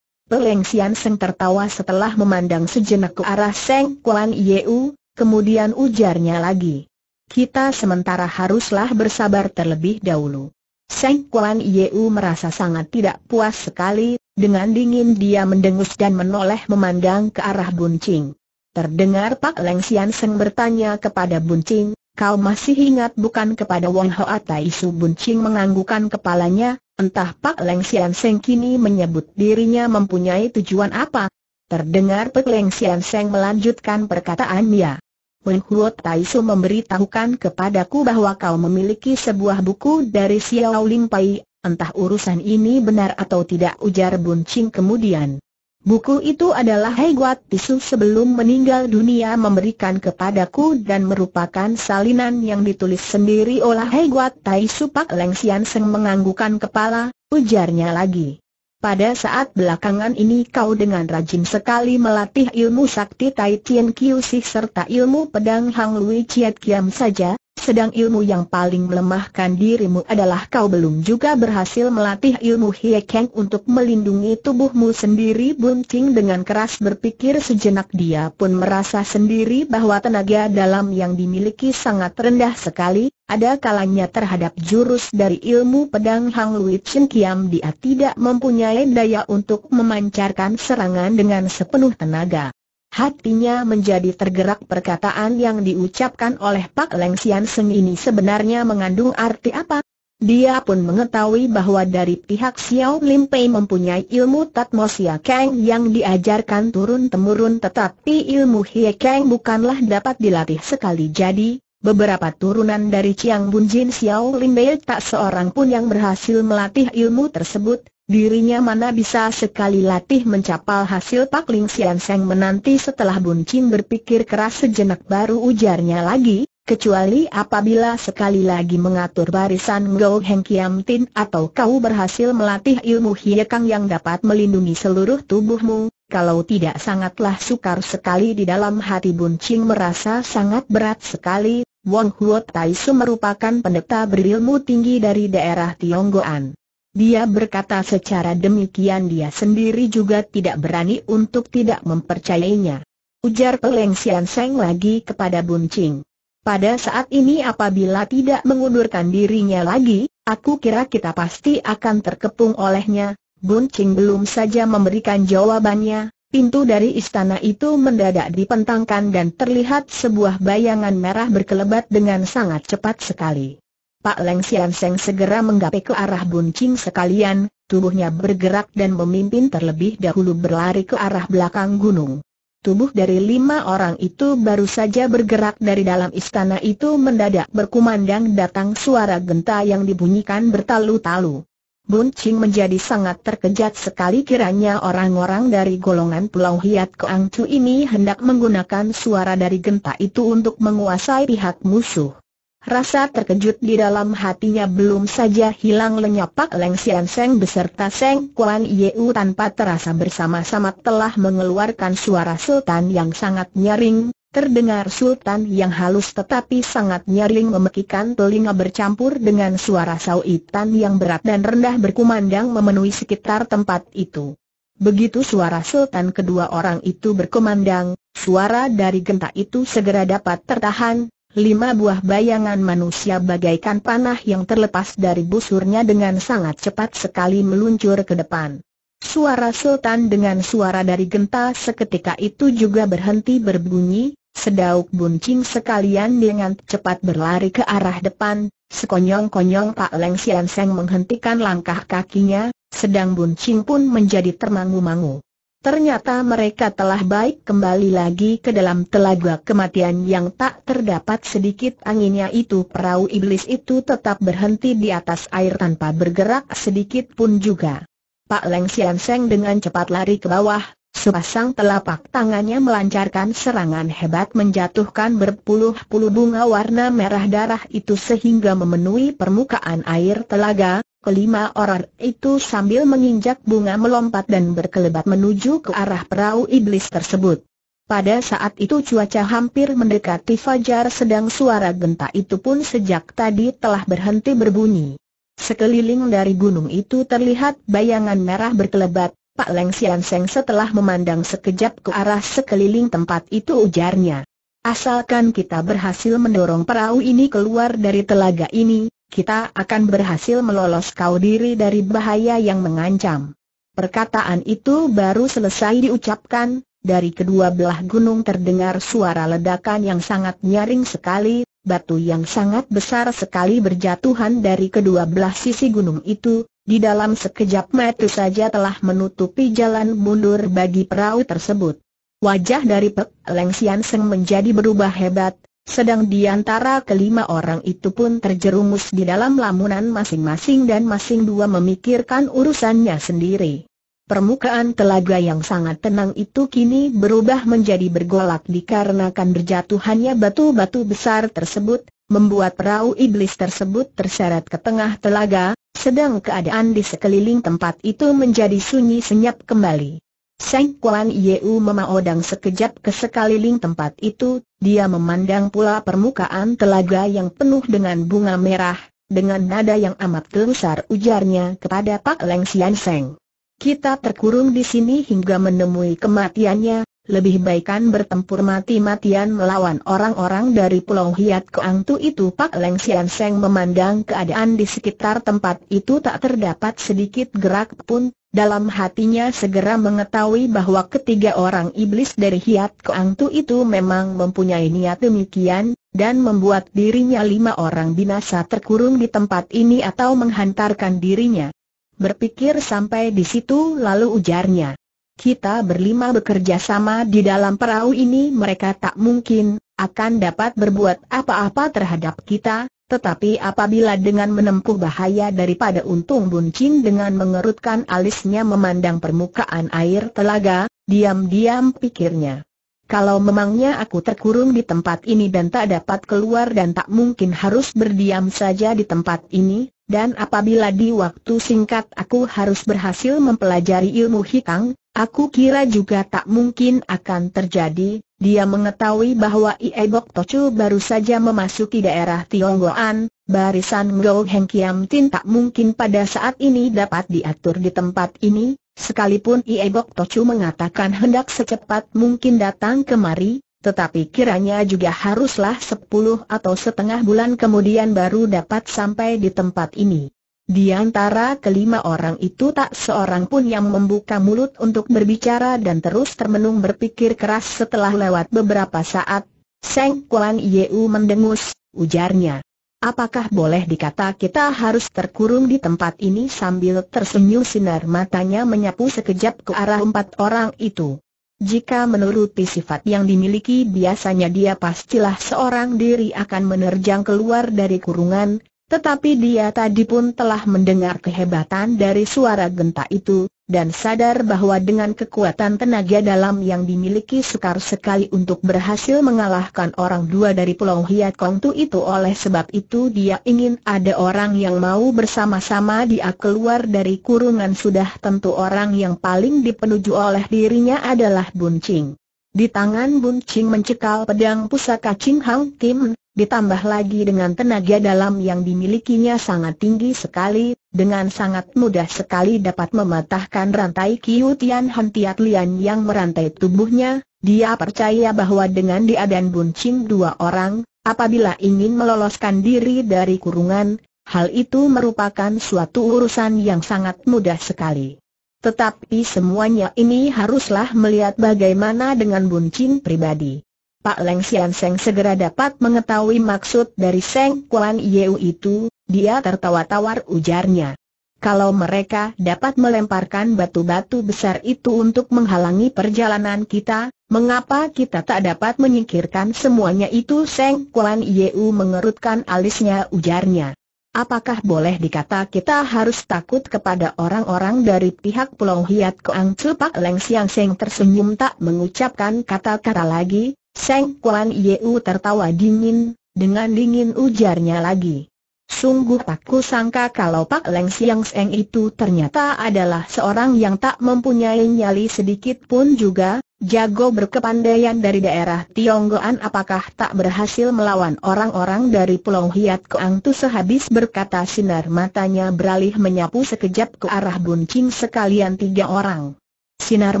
Peleng Sian Seng tertawa setelah memandang sejenak ke arah Seng Kuan Yeu, kemudian ujarnya lagi kita sementara haruslah bersabar terlebih dahulu. Seng Kuan Yeu merasa sangat tidak puas sekali, dengan dingin dia mendengus dan menoleh memandang ke arah Buncing. Terdengar Pak Leng Sian Seng bertanya kepada Buncing, kau masih ingat bukan kepada Wong Ho Tai Su Buncing menganggukan kepalanya, entah Pak Leng Sian Seng kini menyebut dirinya mempunyai tujuan apa? Terdengar Pak Leng Sian Seng melanjutkan perkataannya. Wen Huo Taisu memberitahukan kepadaku bahwa kau memiliki sebuah buku dari Xiao Ling Pai, entah urusan ini benar atau tidak ujar Bun Ching kemudian. Buku itu adalah Guat Tisu sebelum meninggal dunia memberikan kepadaku dan merupakan salinan yang ditulis sendiri oleh Guat Tai Pak Leng Sian Seng menganggukan kepala, ujarnya lagi. Pada saat belakangan ini kau dengan rajin sekali melatih ilmu sakti Tai Tien Kiu Sih serta ilmu pedang Hang Lui Chiat Kiam saja, sedang ilmu yang paling melemahkan dirimu adalah kau belum juga berhasil melatih ilmu Hiekeng untuk melindungi tubuhmu sendiri Bunting dengan keras berpikir sejenak dia pun merasa sendiri bahwa tenaga dalam yang dimiliki sangat rendah sekali, ada kalanya terhadap jurus dari ilmu pedang Hang Lui Chin Kiam dia tidak mempunyai daya untuk memancarkan serangan dengan sepenuh tenaga. Hatinya menjadi tergerak perkataan yang diucapkan oleh Pak Leng Sian Seng ini sebenarnya mengandung arti apa. Dia pun mengetahui bahwa dari pihak Xiao Lim Pei mempunyai ilmu Tatmosia Kang yang diajarkan turun-temurun tetapi ilmu Hie Kang bukanlah dapat dilatih sekali jadi, beberapa turunan dari Chiang Jin Xiao Lim Pei tak seorang pun yang berhasil melatih ilmu tersebut, Dirinya mana bisa sekali latih mencapal hasil Pak Ling Sian Seng menanti setelah Bun Chin berpikir keras sejenak baru ujarnya lagi, kecuali apabila sekali lagi mengatur barisan Ngo Heng Kiam Tin atau kau berhasil melatih ilmu hiekang yang dapat melindungi seluruh tubuhmu, kalau tidak sangatlah sukar sekali di dalam hati Bun merasa sangat berat sekali, Wong Huo Tai Su merupakan pendeta berilmu tinggi dari daerah Tionggoan. Dia berkata secara demikian dia sendiri juga tidak berani untuk tidak mempercayainya. Ujar Peleng Sian Seng lagi kepada Buncing. Pada saat ini apabila tidak mengundurkan dirinya lagi, aku kira kita pasti akan terkepung olehnya. Buncing belum saja memberikan jawabannya, Pintu dari istana itu mendadak dipentangkan dan terlihat sebuah bayangan merah berkelebat dengan sangat cepat sekali. Pak Leng Sian Seng segera menggapai ke arah buncing sekalian, tubuhnya bergerak dan memimpin terlebih dahulu berlari ke arah belakang gunung. Tubuh dari lima orang itu baru saja bergerak dari dalam istana itu mendadak berkumandang datang suara genta yang dibunyikan bertalu-talu. Buncing menjadi sangat terkejut sekali kiranya orang-orang dari golongan Pulau Hiat Keangcu ini hendak menggunakan suara dari genta itu untuk menguasai pihak musuh. Rasa terkejut di dalam hatinya belum saja hilang lenyap Pak Leng Sian Seng beserta Seng Kuan Yeu tanpa terasa bersama-sama telah mengeluarkan suara Sultan yang sangat nyaring, terdengar Sultan yang halus tetapi sangat nyaring memekikan telinga bercampur dengan suara sauitan yang berat dan rendah berkumandang memenuhi sekitar tempat itu. Begitu suara sultan kedua orang itu berkumandang, suara dari genta itu segera dapat tertahan, lima buah bayangan manusia bagaikan panah yang terlepas dari busurnya dengan sangat cepat sekali meluncur ke depan. Suara Sultan dengan suara dari genta seketika itu juga berhenti berbunyi, sedauk buncing sekalian dengan cepat berlari ke arah depan, sekonyong-konyong Pak Leng Sian Seng menghentikan langkah kakinya, sedang buncing pun menjadi termangu-mangu. Ternyata mereka telah baik kembali lagi ke dalam telaga kematian yang tak terdapat sedikit anginnya itu perahu iblis itu tetap berhenti di atas air tanpa bergerak sedikit pun juga. Pak Leng Sian Seng dengan cepat lari ke bawah, Sepasang telapak tangannya melancarkan serangan hebat menjatuhkan berpuluh-puluh bunga warna merah darah itu sehingga memenuhi permukaan air telaga. Kelima orang itu sambil menginjak bunga melompat dan berkelebat menuju ke arah perahu iblis tersebut. Pada saat itu cuaca hampir mendekati fajar sedang suara genta itu pun sejak tadi telah berhenti berbunyi. Sekeliling dari gunung itu terlihat bayangan merah berkelebat, Pak Leng Sian Seng setelah memandang sekejap ke arah sekeliling tempat itu ujarnya. Asalkan kita berhasil mendorong perahu ini keluar dari telaga ini, kita akan berhasil melolos kau diri dari bahaya yang mengancam. Perkataan itu baru selesai diucapkan, dari kedua belah gunung terdengar suara ledakan yang sangat nyaring sekali, batu yang sangat besar sekali berjatuhan dari kedua belah sisi gunung itu, di dalam sekejap mata saja telah menutupi jalan mundur bagi perahu tersebut. Wajah dari Pek Leng Sian Seng menjadi berubah hebat, sedang di antara kelima orang itu pun terjerumus di dalam lamunan masing-masing dan masing dua memikirkan urusannya sendiri. Permukaan telaga yang sangat tenang itu kini berubah menjadi bergolak dikarenakan berjatuhannya batu-batu besar tersebut, membuat perahu iblis tersebut terseret ke tengah telaga, sedang keadaan di sekeliling tempat itu menjadi sunyi senyap kembali. Seng Kuan Yeu memaodang sekejap ke sekeliling tempat itu, dia memandang pula permukaan telaga yang penuh dengan bunga merah, dengan nada yang amat gelisar ujarnya kepada Pak Leng Sian Seng. Kita terkurung di sini hingga menemui kematiannya, lebih baikkan bertempur mati-matian melawan orang-orang dari Pulau Hiat Keangtu itu Pak Leng Sian Seng memandang keadaan di sekitar tempat itu tak terdapat sedikit gerak pun, dalam hatinya segera mengetahui bahwa ketiga orang iblis dari Hiat Keangtu itu memang mempunyai niat demikian, dan membuat dirinya lima orang binasa terkurung di tempat ini atau menghantarkan dirinya. Berpikir sampai di situ lalu ujarnya kita berlima bekerja sama di dalam perahu ini mereka tak mungkin akan dapat berbuat apa-apa terhadap kita, tetapi apabila dengan menempuh bahaya daripada untung buncin dengan mengerutkan alisnya memandang permukaan air telaga, diam-diam pikirnya. Kalau memangnya aku terkurung di tempat ini dan tak dapat keluar dan tak mungkin harus berdiam saja di tempat ini, dan apabila di waktu singkat aku harus berhasil mempelajari ilmu hikang, Aku kira juga tak mungkin akan terjadi, dia mengetahui bahwa Iebok Tochu baru saja memasuki daerah Tionggoan, barisan Ngo Heng Kiam Tin tak mungkin pada saat ini dapat diatur di tempat ini, sekalipun Iebok Tochu mengatakan hendak secepat mungkin datang kemari, tetapi kiranya juga haruslah sepuluh atau setengah bulan kemudian baru dapat sampai di tempat ini. Di antara kelima orang itu tak seorang pun yang membuka mulut untuk berbicara dan terus termenung berpikir keras setelah lewat beberapa saat. Seng Kuan Yeu mendengus, ujarnya. Apakah boleh dikata kita harus terkurung di tempat ini sambil tersenyum sinar matanya menyapu sekejap ke arah empat orang itu. Jika menuruti sifat yang dimiliki biasanya dia pastilah seorang diri akan menerjang keluar dari kurungan, tetapi dia tadi pun telah mendengar kehebatan dari suara genta itu, dan sadar bahwa dengan kekuatan tenaga dalam yang dimiliki sukar sekali untuk berhasil mengalahkan orang dua dari Pulau Hiat Kongtu itu oleh sebab itu dia ingin ada orang yang mau bersama-sama dia keluar dari kurungan sudah tentu orang yang paling dipenuju oleh dirinya adalah Buncing. Di tangan Bun Ching mencekal pedang pusaka Ching Hang Kim, ditambah lagi dengan tenaga dalam yang dimilikinya sangat tinggi sekali, dengan sangat mudah sekali dapat mematahkan rantai Kiu Tian Han Tiat Lian yang merantai tubuhnya, dia percaya bahwa dengan dia dan Bun Ching dua orang, apabila ingin meloloskan diri dari kurungan, hal itu merupakan suatu urusan yang sangat mudah sekali. Tetapi semuanya ini haruslah melihat bagaimana dengan buncin pribadi. Pak Leng Sian Seng segera dapat mengetahui maksud dari Seng Kuan Yeu itu, dia tertawa tawar ujarnya. Kalau mereka dapat melemparkan batu-batu besar itu untuk menghalangi perjalanan kita, mengapa kita tak dapat menyingkirkan semuanya itu Seng Kuan Yeu mengerutkan alisnya ujarnya. Apakah boleh dikata kita harus takut kepada orang-orang dari pihak Pulau Hiat Koang Cupak Leng Siang Seng tersenyum tak mengucapkan kata-kata lagi, Seng Kuan Yeu tertawa dingin, dengan dingin ujarnya lagi. Sungguh tak kusangka kalau Pak Leng Siang Seng itu ternyata adalah seorang yang tak mempunyai nyali sedikit pun juga, Jago berkepandaian dari daerah Tionggoan apakah tak berhasil melawan orang-orang dari Pulau Hiat Keang Tu sehabis berkata sinar matanya beralih menyapu sekejap ke arah buncing sekalian tiga orang. Sinar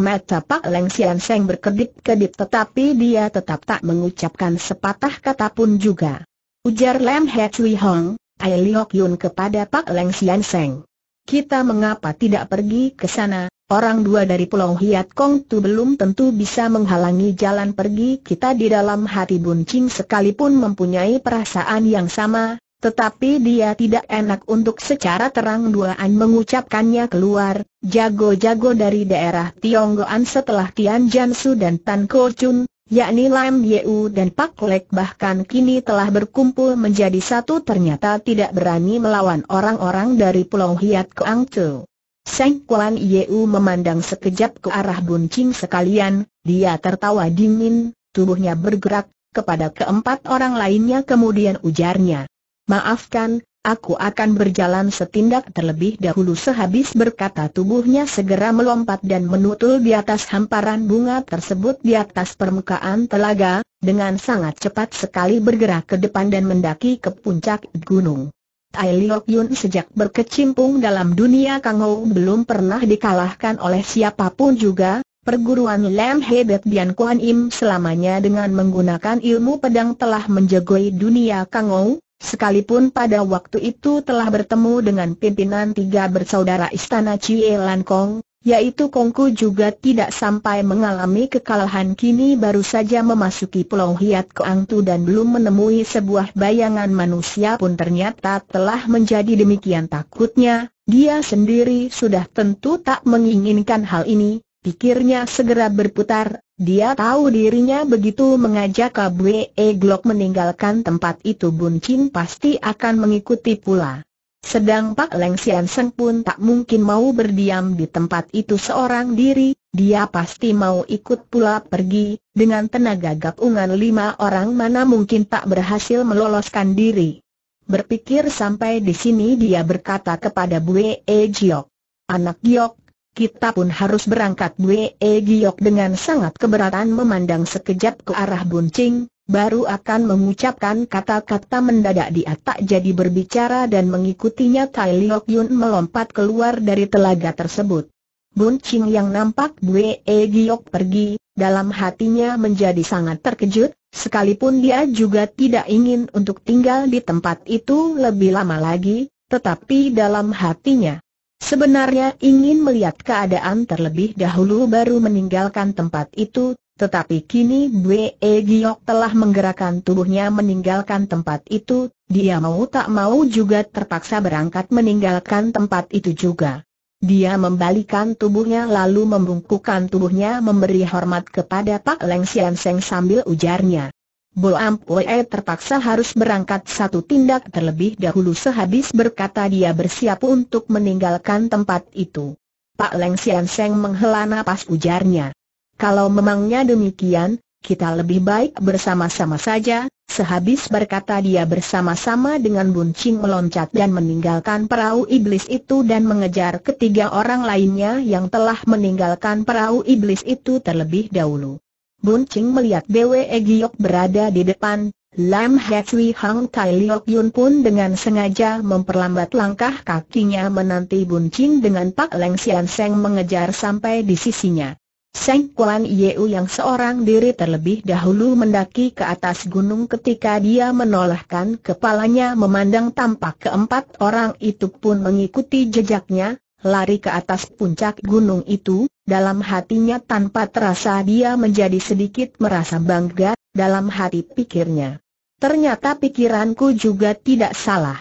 mata Pak Leng Sian Seng berkedip-kedip tetapi dia tetap tak mengucapkan sepatah kata pun juga. Ujar Lem He Cui Hong, Ai Liok Yun kepada Pak Leng Sian Seng kita mengapa tidak pergi ke sana, orang dua dari pulau Hiat Kong tu belum tentu bisa menghalangi jalan pergi kita di dalam hati Buncing sekalipun mempunyai perasaan yang sama, tetapi dia tidak enak untuk secara terang duaan mengucapkannya keluar, jago-jago dari daerah Tionggoan setelah Tian Jansu dan Tan Ko Chun, yakni Lam Yeu dan Pak Lek bahkan kini telah berkumpul menjadi satu ternyata tidak berani melawan orang-orang dari Pulau Hiat ke Tzu. Seng Kuan Yeu memandang sekejap ke arah buncing sekalian, dia tertawa dingin, tubuhnya bergerak, kepada keempat orang lainnya kemudian ujarnya. Maafkan, Aku akan berjalan setindak terlebih dahulu sehabis berkata tubuhnya segera melompat dan menutul di atas hamparan bunga tersebut di atas permukaan telaga, dengan sangat cepat sekali bergerak ke depan dan mendaki ke puncak gunung. Tai Liok Yun sejak berkecimpung dalam dunia Kangou belum pernah dikalahkan oleh siapapun juga, perguruan Lam Hebet Bian Kuan Im selamanya dengan menggunakan ilmu pedang telah menjagoi dunia Kangou, Sekalipun pada waktu itu telah bertemu dengan pimpinan tiga bersaudara istana Cie Lan Kong, yaitu Kongku juga tidak sampai mengalami kekalahan kini baru saja memasuki pulau Hiat Koangtu dan belum menemui sebuah bayangan manusia pun ternyata telah menjadi demikian takutnya, dia sendiri sudah tentu tak menginginkan hal ini, Pikirnya segera berputar, dia tahu dirinya begitu mengajak KWE Glock meninggalkan tempat itu Bun Chin pasti akan mengikuti pula. Sedang Pak Leng Sian Seng pun tak mungkin mau berdiam di tempat itu seorang diri, dia pasti mau ikut pula pergi, dengan tenaga gabungan lima orang mana mungkin tak berhasil meloloskan diri. Berpikir sampai di sini dia berkata kepada Bue E Giok. Anak Giok, kita pun harus berangkat Wee Giok dengan sangat keberatan memandang sekejap ke arah buncing, baru akan mengucapkan kata-kata mendadak dia tak jadi berbicara dan mengikutinya Tai Liok Yun melompat keluar dari telaga tersebut. Buncing yang nampak Wee Giok pergi, dalam hatinya menjadi sangat terkejut, sekalipun dia juga tidak ingin untuk tinggal di tempat itu lebih lama lagi, tetapi dalam hatinya Sebenarnya ingin melihat keadaan terlebih dahulu baru meninggalkan tempat itu, tetapi kini Bwe Giok telah menggerakkan tubuhnya meninggalkan tempat itu, dia mau tak mau juga terpaksa berangkat meninggalkan tempat itu juga. Dia membalikan tubuhnya lalu membungkukan tubuhnya memberi hormat kepada Pak Leng Sian Seng sambil ujarnya. Boam Pue terpaksa harus berangkat satu tindak terlebih dahulu sehabis berkata dia bersiap untuk meninggalkan tempat itu. Pak Leng Sian Seng menghela napas ujarnya. Kalau memangnya demikian, kita lebih baik bersama-sama saja, sehabis berkata dia bersama-sama dengan buncing meloncat dan meninggalkan perahu iblis itu dan mengejar ketiga orang lainnya yang telah meninggalkan perahu iblis itu terlebih dahulu. Bun Ching melihat BWE Giok berada di depan, Lam He Hang Tai Liok Yun pun dengan sengaja memperlambat langkah kakinya menanti Bun Ching dengan Pak Leng Sian Seng mengejar sampai di sisinya. Seng Kuan Yeu yang seorang diri terlebih dahulu mendaki ke atas gunung ketika dia menolakkan kepalanya memandang tampak keempat orang itu pun mengikuti jejaknya, lari ke atas puncak gunung itu, dalam hatinya tanpa terasa dia menjadi sedikit merasa bangga, dalam hati pikirnya. Ternyata pikiranku juga tidak salah.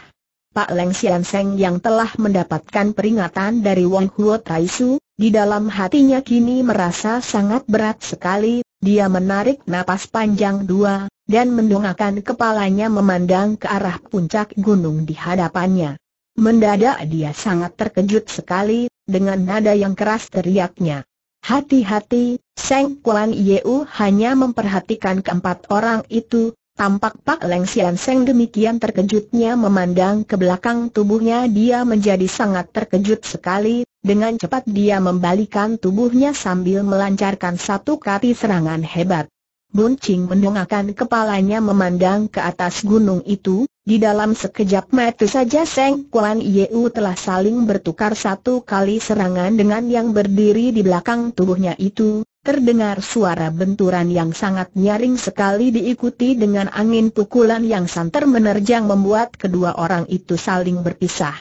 Pak Leng Sian Seng yang telah mendapatkan peringatan dari Wang Huo Su, di dalam hatinya kini merasa sangat berat sekali, dia menarik napas panjang dua, dan mendongakkan kepalanya memandang ke arah puncak gunung di hadapannya. Mendadak dia sangat terkejut sekali, dengan nada yang keras teriaknya. Hati-hati, Seng Kuan Yeu hanya memperhatikan keempat orang itu, tampak Pak Leng Sian Seng demikian terkejutnya memandang ke belakang tubuhnya dia menjadi sangat terkejut sekali, dengan cepat dia membalikan tubuhnya sambil melancarkan satu kali serangan hebat. Buncing mendongakkan kepalanya memandang ke atas gunung itu, di dalam sekejap mata saja Seng Kuan Yeu telah saling bertukar satu kali serangan dengan yang berdiri di belakang tubuhnya itu, terdengar suara benturan yang sangat nyaring sekali diikuti dengan angin pukulan yang santer menerjang membuat kedua orang itu saling berpisah.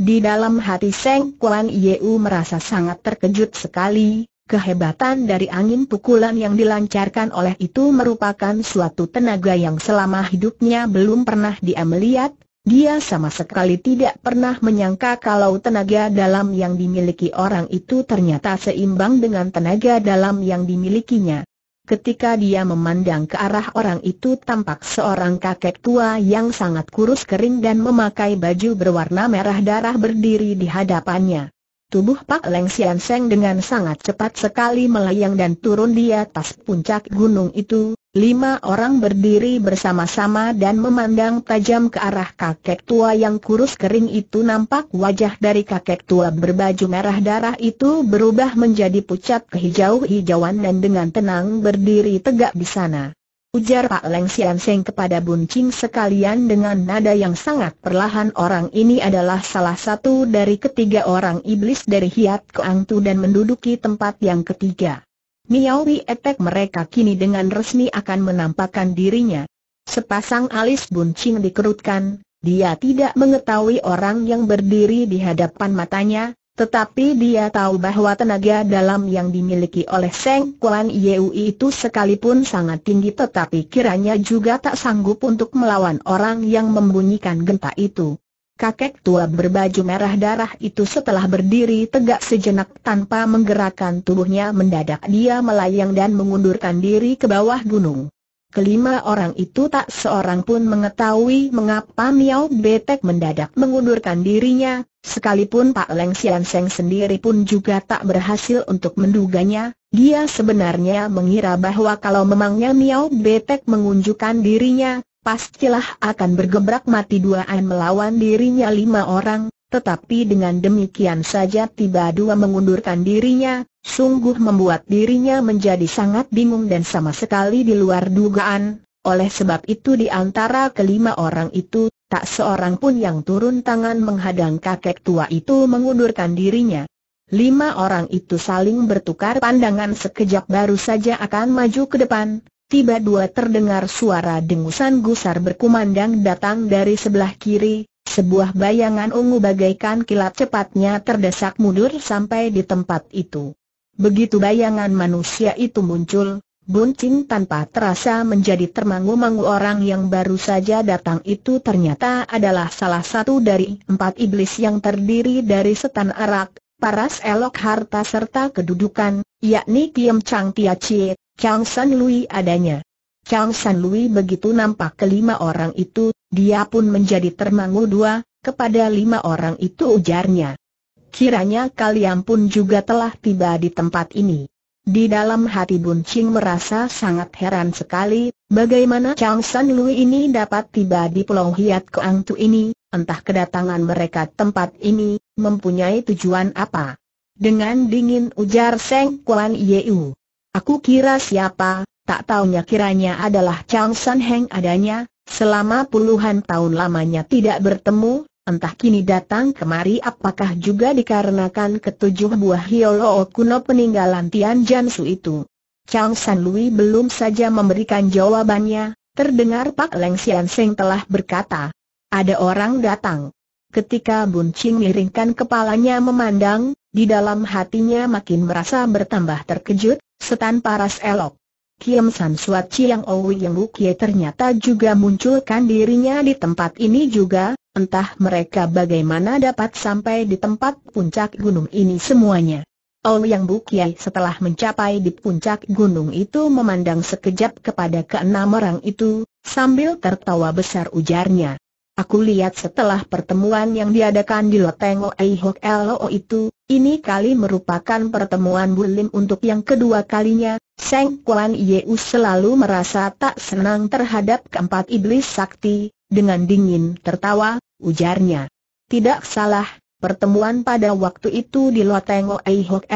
Di dalam hati Seng Kuan Yeu merasa sangat terkejut sekali, Kehebatan dari angin pukulan yang dilancarkan oleh itu merupakan suatu tenaga yang selama hidupnya belum pernah dia melihat, dia sama sekali tidak pernah menyangka kalau tenaga dalam yang dimiliki orang itu ternyata seimbang dengan tenaga dalam yang dimilikinya. Ketika dia memandang ke arah orang itu tampak seorang kakek tua yang sangat kurus kering dan memakai baju berwarna merah darah berdiri di hadapannya. Tubuh Pak Leng Sian Seng dengan sangat cepat sekali melayang dan turun di atas puncak gunung itu, lima orang berdiri bersama-sama dan memandang tajam ke arah kakek tua yang kurus kering itu nampak wajah dari kakek tua berbaju merah darah itu berubah menjadi pucat kehijau-hijauan dan dengan tenang berdiri tegak di sana. Ujar Pak Leng Sian Seng kepada Buncing sekalian dengan nada yang sangat perlahan orang ini adalah salah satu dari ketiga orang iblis dari Hiat Keang Tu dan menduduki tempat yang ketiga. Miawi etek mereka kini dengan resmi akan menampakkan dirinya. Sepasang alis Buncing dikerutkan, dia tidak mengetahui orang yang berdiri di hadapan matanya, tetapi dia tahu bahwa tenaga dalam yang dimiliki oleh Seng Kuan Yeu itu sekalipun sangat tinggi tetapi kiranya juga tak sanggup untuk melawan orang yang membunyikan genta itu. Kakek tua berbaju merah darah itu setelah berdiri tegak sejenak tanpa menggerakkan tubuhnya mendadak dia melayang dan mengundurkan diri ke bawah gunung. Kelima orang itu tak seorang pun mengetahui mengapa Miao Betek mendadak mengundurkan dirinya, sekalipun Pak Leng Sian Seng sendiri pun juga tak berhasil untuk menduganya, dia sebenarnya mengira bahwa kalau memangnya Miao Betek mengunjukkan dirinya, pastilah akan bergebrak mati duaan melawan dirinya lima orang, tetapi dengan demikian saja tiba dua mengundurkan dirinya, sungguh membuat dirinya menjadi sangat bingung dan sama sekali di luar dugaan, oleh sebab itu di antara kelima orang itu, tak seorang pun yang turun tangan menghadang kakek tua itu mengundurkan dirinya. Lima orang itu saling bertukar pandangan sekejap baru saja akan maju ke depan, tiba dua terdengar suara dengusan gusar berkumandang datang dari sebelah kiri, sebuah bayangan ungu bagaikan kilat cepatnya terdesak mundur sampai di tempat itu. Begitu bayangan manusia itu muncul, Buncing tanpa terasa menjadi termangu-mangu orang yang baru saja datang itu ternyata adalah salah satu dari empat iblis yang terdiri dari setan arak, paras elok harta serta kedudukan, yakni Kiem Chang Tia Chie, Chang San Lui adanya. Chang San Lui begitu nampak kelima orang itu dia pun menjadi termangu dua, kepada lima orang itu ujarnya. Kiranya kalian pun juga telah tiba di tempat ini. Di dalam hati Bun Ching merasa sangat heran sekali, bagaimana Chang San Lui ini dapat tiba di Pulau Hiat Keang Tu ini, entah kedatangan mereka tempat ini, mempunyai tujuan apa. Dengan dingin ujar Seng Kuan Yeu. Aku kira siapa, tak taunya kiranya adalah Chang San Heng adanya, Selama puluhan tahun lamanya tidak bertemu, entah kini datang kemari apakah juga dikarenakan ketujuh buah hiolo kuno peninggalan Tian Jansu itu. Chang San Lui belum saja memberikan jawabannya, terdengar Pak Leng Sian Seng telah berkata, ada orang datang. Ketika Bun Ching miringkan kepalanya memandang, di dalam hatinya makin merasa bertambah terkejut, setan paras elok. Kiam San Suat Chiang Owi yang Lukie ternyata juga munculkan dirinya di tempat ini juga, entah mereka bagaimana dapat sampai di tempat puncak gunung ini semuanya. Owi Yang Bukiai setelah mencapai di puncak gunung itu memandang sekejap kepada keenam orang itu, sambil tertawa besar ujarnya. Aku lihat setelah pertemuan yang diadakan di Loteng Oei Hok Lo itu, ini kali merupakan pertemuan Bulim untuk yang kedua kalinya, Seng Kuan Yeu selalu merasa tak senang terhadap keempat iblis sakti, dengan dingin tertawa, ujarnya. Tidak salah, pertemuan pada waktu itu di Loteng Oei Hok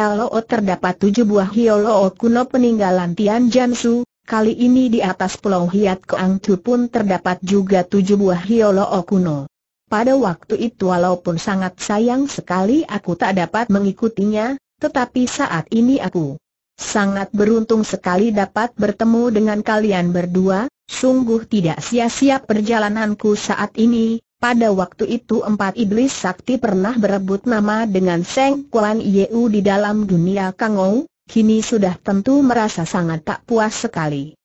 terdapat tujuh buah hioloo kuno peninggalan Tian Jansu, kali ini di atas pulau Hiat Koang Tu pun terdapat juga tujuh buah hioloo kuno. Pada waktu itu walaupun sangat sayang sekali aku tak dapat mengikutinya, tetapi saat ini aku sangat beruntung sekali dapat bertemu dengan kalian berdua, sungguh tidak sia-sia perjalananku saat ini. Pada waktu itu empat iblis sakti pernah berebut nama dengan Seng Kuan Yeu di dalam dunia Kangou, kini sudah tentu merasa sangat tak puas sekali.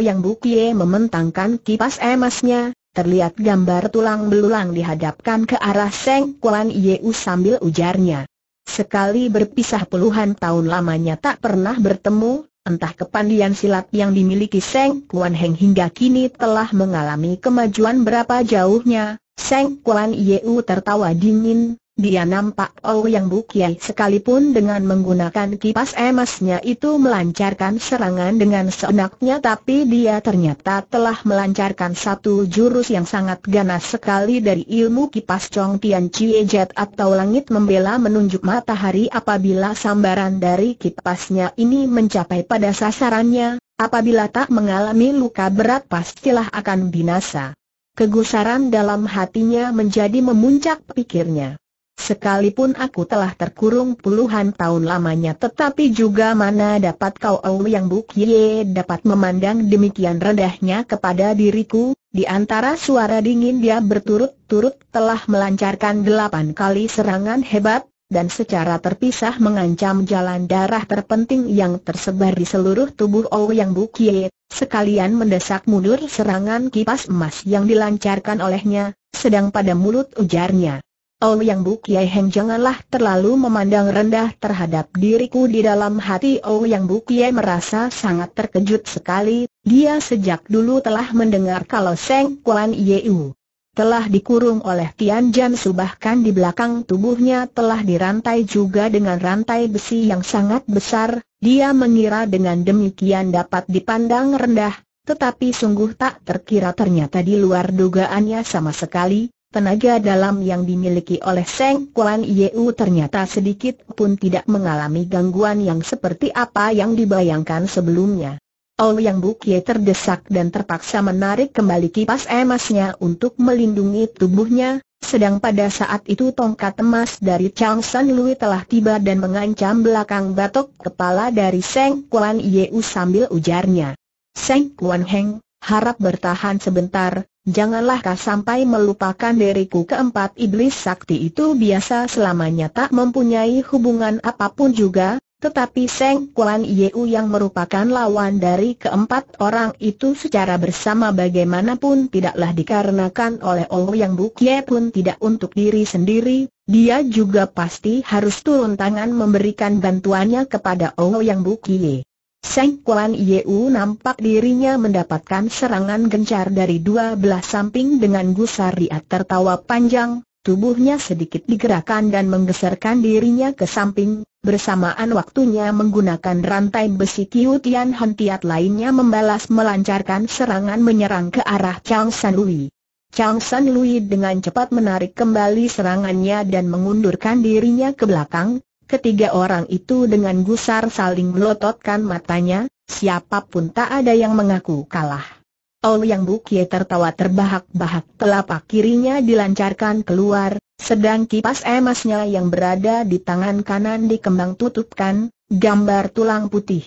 yang Bukie mementangkan kipas emasnya, terlihat gambar tulang belulang dihadapkan ke arah Seng Kuan Yeu sambil ujarnya. Sekali berpisah puluhan tahun lamanya tak pernah bertemu, entah kepandian silat yang dimiliki Seng Kuan Heng hingga kini telah mengalami kemajuan berapa jauhnya. Seng Kuan Yeu tertawa dingin, dia nampak oh yang Kiai sekalipun dengan menggunakan kipas emasnya itu melancarkan serangan dengan seenaknya tapi dia ternyata telah melancarkan satu jurus yang sangat ganas sekali dari ilmu kipas Chong Tian Chie Jet atau langit membela menunjuk matahari apabila sambaran dari kipasnya ini mencapai pada sasarannya, apabila tak mengalami luka berat pastilah akan binasa. Kegusaran dalam hatinya menjadi memuncak pikirnya. Sekalipun aku telah terkurung puluhan tahun lamanya tetapi juga mana dapat kau yang bukye dapat memandang demikian rendahnya kepada diriku, di antara suara dingin dia berturut-turut telah melancarkan delapan kali serangan hebat, dan secara terpisah mengancam jalan darah terpenting yang tersebar di seluruh tubuh yang bukye, sekalian mendesak mundur serangan kipas emas yang dilancarkan olehnya, sedang pada mulut ujarnya. Ouyang Bu Kiai Heng janganlah terlalu memandang rendah terhadap diriku di dalam hati Ouyang Bu Kiai merasa sangat terkejut sekali, dia sejak dulu telah mendengar kalau Seng Kuan Yeu telah dikurung oleh Tian Jansu bahkan di belakang tubuhnya telah dirantai juga dengan rantai besi yang sangat besar, dia mengira dengan demikian dapat dipandang rendah, tetapi sungguh tak terkira ternyata di luar dugaannya sama sekali, Tenaga dalam yang dimiliki oleh Seng Kuan Yeu ternyata sedikit pun tidak mengalami gangguan yang seperti apa yang dibayangkan sebelumnya. Ol Yang Bukye terdesak dan terpaksa menarik kembali kipas emasnya untuk melindungi tubuhnya, sedang pada saat itu tongkat emas dari Chang San Lui telah tiba dan mengancam belakang batok kepala dari Seng Kuan Yeu sambil ujarnya. Seng Kuan Heng, harap bertahan sebentar, janganlah kau sampai melupakan diriku keempat iblis sakti itu biasa selamanya tak mempunyai hubungan apapun juga, tetapi Seng Kuan Yeu yang merupakan lawan dari keempat orang itu secara bersama bagaimanapun tidaklah dikarenakan oleh Yang Ye pun tidak untuk diri sendiri, dia juga pasti harus turun tangan memberikan bantuannya kepada Yang Ye. Seng Kuan Yeu nampak dirinya mendapatkan serangan gencar dari dua belah samping dengan gusar dia tertawa panjang, tubuhnya sedikit digerakkan dan menggeserkan dirinya ke samping, bersamaan waktunya menggunakan rantai besi Kiu Tian Hentiat lainnya membalas melancarkan serangan menyerang ke arah Chang San Lui. Chang San Lui dengan cepat menarik kembali serangannya dan mengundurkan dirinya ke belakang, Ketiga orang itu dengan gusar saling melototkan matanya, siapapun tak ada yang mengaku kalah. Ol yang Bukie tertawa terbahak-bahak telapak kirinya dilancarkan keluar, sedang kipas emasnya yang berada di tangan kanan dikembang tutupkan, gambar tulang putih.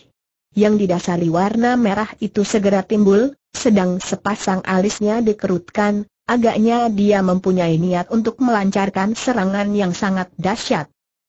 Yang didasari warna merah itu segera timbul, sedang sepasang alisnya dikerutkan, agaknya dia mempunyai niat untuk melancarkan serangan yang sangat dahsyat.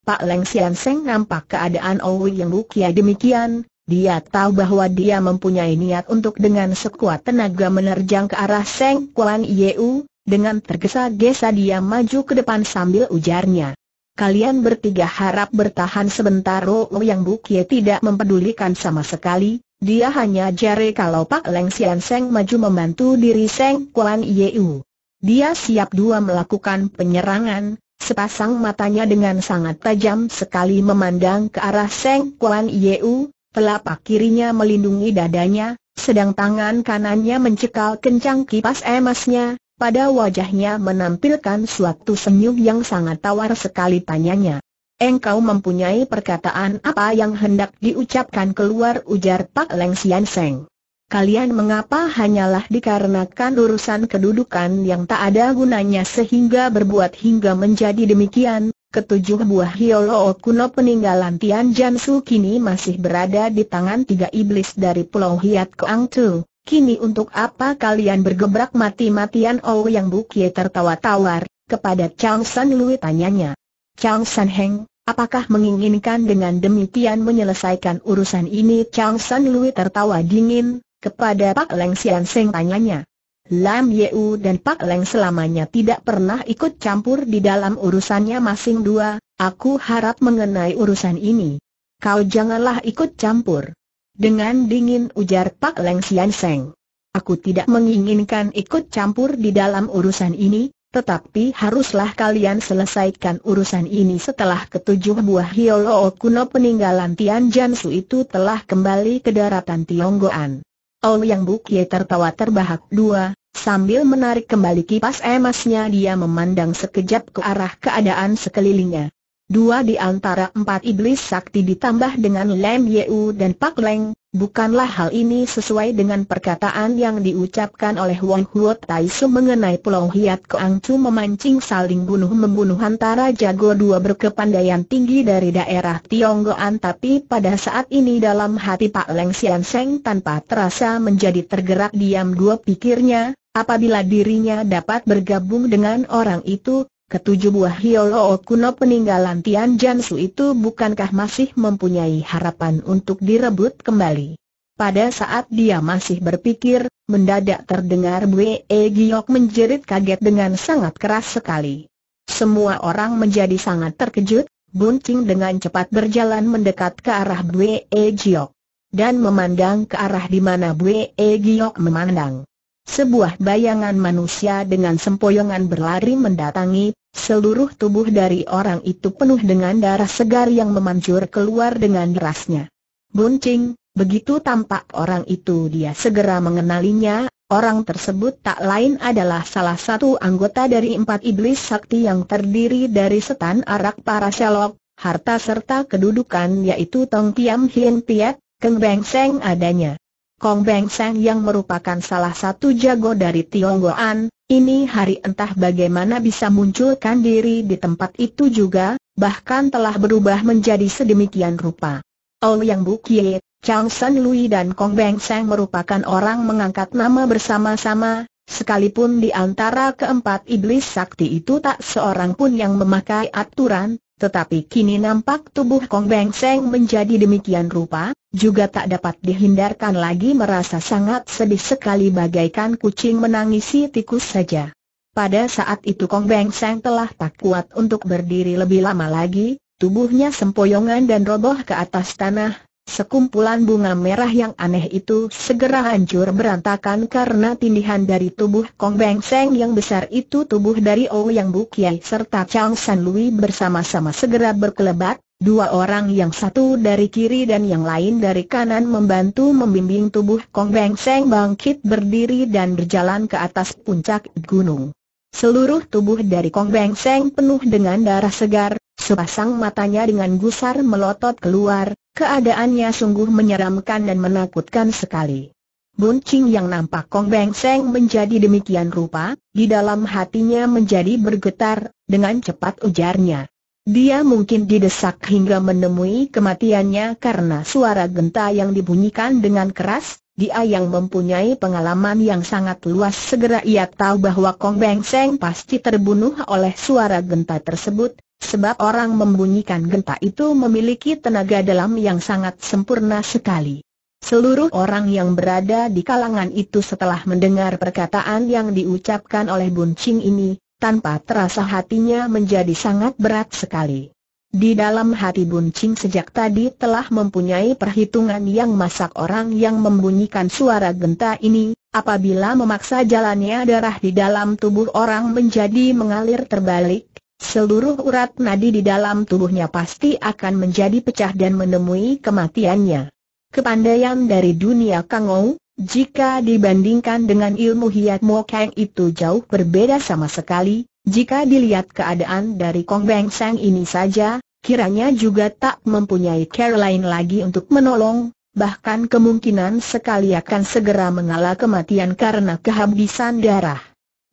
Pak Leng Sian Seng nampak keadaan Owi yang bukia ya demikian, dia tahu bahwa dia mempunyai niat untuk dengan sekuat tenaga menerjang ke arah Seng Kuan Yeu, dengan tergesa-gesa dia maju ke depan sambil ujarnya. Kalian bertiga harap bertahan sebentar Ro yang bukia ya tidak mempedulikan sama sekali, dia hanya jari kalau Pak Leng Sian Seng maju membantu diri Seng Kuan Yeu. Dia siap dua melakukan penyerangan, Sepasang matanya dengan sangat tajam sekali memandang ke arah Seng Kuan Yeu, telapak kirinya melindungi dadanya, sedang tangan kanannya mencekal kencang kipas emasnya, pada wajahnya menampilkan suatu senyum yang sangat tawar sekali tanyanya. Engkau mempunyai perkataan apa yang hendak diucapkan keluar ujar Pak Leng Sian Seng kalian mengapa hanyalah dikarenakan urusan kedudukan yang tak ada gunanya sehingga berbuat hingga menjadi demikian, ketujuh buah hiolo kuno peninggalan Tian Jansu kini masih berada di tangan tiga iblis dari Pulau Hiat Keang Tu. Kini untuk apa kalian bergebrak mati-matian Oh yang bukie tertawa tawar, kepada Chang San Lui tanyanya. Chang San Heng, apakah menginginkan dengan demikian menyelesaikan urusan ini Chang San Lui tertawa dingin, kepada Pak Leng Sian Seng tanyanya. Lam Yeu dan Pak Leng selamanya tidak pernah ikut campur di dalam urusannya masing dua, aku harap mengenai urusan ini. Kau janganlah ikut campur. Dengan dingin ujar Pak Leng Sian Seng. Aku tidak menginginkan ikut campur di dalam urusan ini, tetapi haruslah kalian selesaikan urusan ini setelah ketujuh buah Hioloo kuno peninggalan Tian Jansu itu telah kembali ke daratan Tionggoan. Buk Bukie tertawa terbahak dua, sambil menarik kembali kipas emasnya dia memandang sekejap ke arah keadaan sekelilingnya. Dua di antara empat iblis sakti ditambah dengan Lem Yeu dan Pak Leng, Bukanlah hal ini sesuai dengan perkataan yang diucapkan oleh Wang Huo Su mengenai Pulau Hiat Keang Chu memancing saling bunuh-membunuh antara jago dua berkepandaian tinggi dari daerah Tionggoan tapi pada saat ini dalam hati Pak Leng Sian Seng tanpa terasa menjadi tergerak diam dua pikirnya, apabila dirinya dapat bergabung dengan orang itu, ketujuh buah Hiolo kuno peninggalan Tian Jansu itu bukankah masih mempunyai harapan untuk direbut kembali. Pada saat dia masih berpikir, mendadak terdengar Bue e Giok menjerit kaget dengan sangat keras sekali. Semua orang menjadi sangat terkejut, Bunting dengan cepat berjalan mendekat ke arah Bue e Giok. Dan memandang ke arah di mana Bue e Giok memandang. Sebuah bayangan manusia dengan sempoyongan berlari mendatangi, seluruh tubuh dari orang itu penuh dengan darah segar yang memancur keluar dengan derasnya. Buncing, begitu tampak orang itu dia segera mengenalinya, orang tersebut tak lain adalah salah satu anggota dari empat iblis sakti yang terdiri dari setan arak para selok, harta serta kedudukan yaitu Tong Tiam Hien Piat, Keng Beng Seng adanya. Kong Beng Seng yang merupakan salah satu jago dari Tionggoan, ini hari entah bagaimana bisa munculkan diri di tempat itu juga, bahkan telah berubah menjadi sedemikian rupa. Oh Yang Bukie, Chang San Lui dan Kong Beng Seng merupakan orang mengangkat nama bersama-sama, sekalipun di antara keempat iblis sakti itu tak seorang pun yang memakai aturan, tetapi kini nampak tubuh Kong Beng Seng menjadi demikian rupa, juga tak dapat dihindarkan lagi merasa sangat sedih sekali bagaikan kucing menangisi tikus saja. Pada saat itu Kong Beng Seng telah tak kuat untuk berdiri lebih lama lagi, tubuhnya sempoyongan dan roboh ke atas tanah, Sekumpulan bunga merah yang aneh itu segera hancur berantakan karena tindihan dari tubuh Kong Beng Seng yang besar itu tubuh dari O Yang Kiai serta Chang San Lui bersama-sama segera berkelebat, dua orang yang satu dari kiri dan yang lain dari kanan membantu membimbing tubuh Kong Beng Seng bangkit berdiri dan berjalan ke atas puncak gunung. Seluruh tubuh dari Kong Beng Seng penuh dengan darah segar, sepasang matanya dengan gusar melotot keluar, Keadaannya sungguh menyeramkan dan menakutkan sekali. Buncing yang nampak Kong Beng Seng menjadi demikian rupa, di dalam hatinya menjadi bergetar, dengan cepat ujarnya. Dia mungkin didesak hingga menemui kematiannya karena suara genta yang dibunyikan dengan keras, dia yang mempunyai pengalaman yang sangat luas segera ia tahu bahwa Kong Beng Seng pasti terbunuh oleh suara genta tersebut, Sebab orang membunyikan genta itu memiliki tenaga dalam yang sangat sempurna sekali. Seluruh orang yang berada di kalangan itu setelah mendengar perkataan yang diucapkan oleh Buncing ini, tanpa terasa hatinya menjadi sangat berat sekali. Di dalam hati Buncing sejak tadi telah mempunyai perhitungan yang masak orang yang membunyikan suara genta ini, apabila memaksa jalannya darah di dalam tubuh orang menjadi mengalir terbalik, Seluruh urat nadi di dalam tubuhnya pasti akan menjadi pecah dan menemui kematiannya. Kepandaian dari dunia Kangou, jika dibandingkan dengan ilmu Hiat Mo Kang itu jauh berbeda sama sekali, jika dilihat keadaan dari Kong Beng Sang ini saja, kiranya juga tak mempunyai care lain lagi untuk menolong, bahkan kemungkinan sekali akan segera mengalah kematian karena kehabisan darah.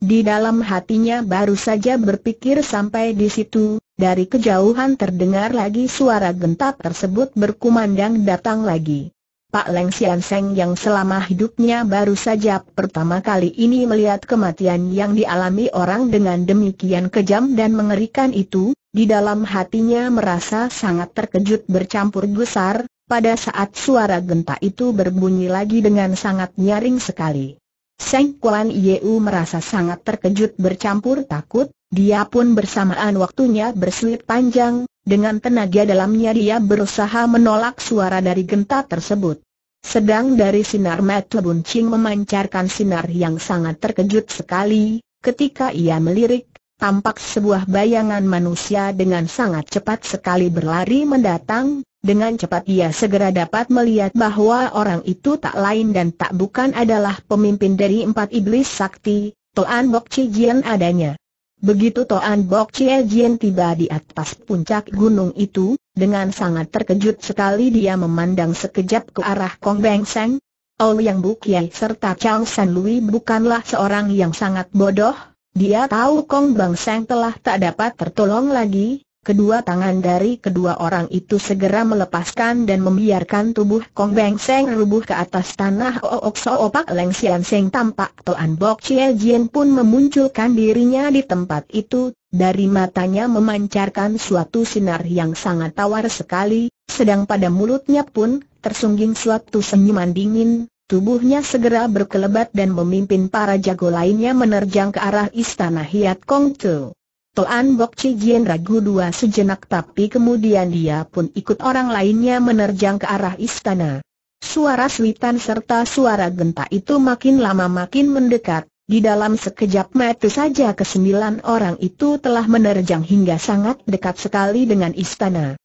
Di dalam hatinya baru saja berpikir sampai di situ, dari kejauhan terdengar lagi suara gentak tersebut berkumandang datang lagi. Pak Leng Sian Seng yang selama hidupnya baru saja pertama kali ini melihat kematian yang dialami orang dengan demikian kejam dan mengerikan itu, di dalam hatinya merasa sangat terkejut bercampur gusar, pada saat suara genta itu berbunyi lagi dengan sangat nyaring sekali. Seng Kuan Yeu merasa sangat terkejut bercampur takut, dia pun bersamaan waktunya berselip panjang, dengan tenaga dalamnya dia berusaha menolak suara dari genta tersebut. Sedang dari sinar Bun buncing memancarkan sinar yang sangat terkejut sekali, ketika ia melirik, tampak sebuah bayangan manusia dengan sangat cepat sekali berlari mendatang, dengan cepat ia segera dapat melihat bahwa orang itu tak lain dan tak bukan adalah pemimpin dari empat iblis sakti, Toan Bok Jian adanya. Begitu Toan Bok Jian tiba di atas puncak gunung itu, dengan sangat terkejut sekali dia memandang sekejap ke arah Kong Beng Seng. Yang Bu Kiai serta Chang San Lui bukanlah seorang yang sangat bodoh, dia tahu Kong Beng Seng telah tak dapat tertolong lagi, Kedua tangan dari kedua orang itu segera melepaskan dan membiarkan tubuh Kong Beng Seng rubuh ke atas tanah Ook Soo Pak Leng Sian Seng tampak Toan Bok Chie Jien pun memunculkan dirinya di tempat itu, dari matanya memancarkan suatu sinar yang sangat tawar sekali, sedang pada mulutnya pun tersungging suatu senyuman dingin, Tubuhnya segera berkelebat dan memimpin para jago lainnya menerjang ke arah istana Hiat Kong Tu. Toan Bok Cijien ragu dua sejenak tapi kemudian dia pun ikut orang lainnya menerjang ke arah istana. Suara suitan serta suara genta itu makin lama makin mendekat, di dalam sekejap mata saja kesembilan orang itu telah menerjang hingga sangat dekat sekali dengan istana.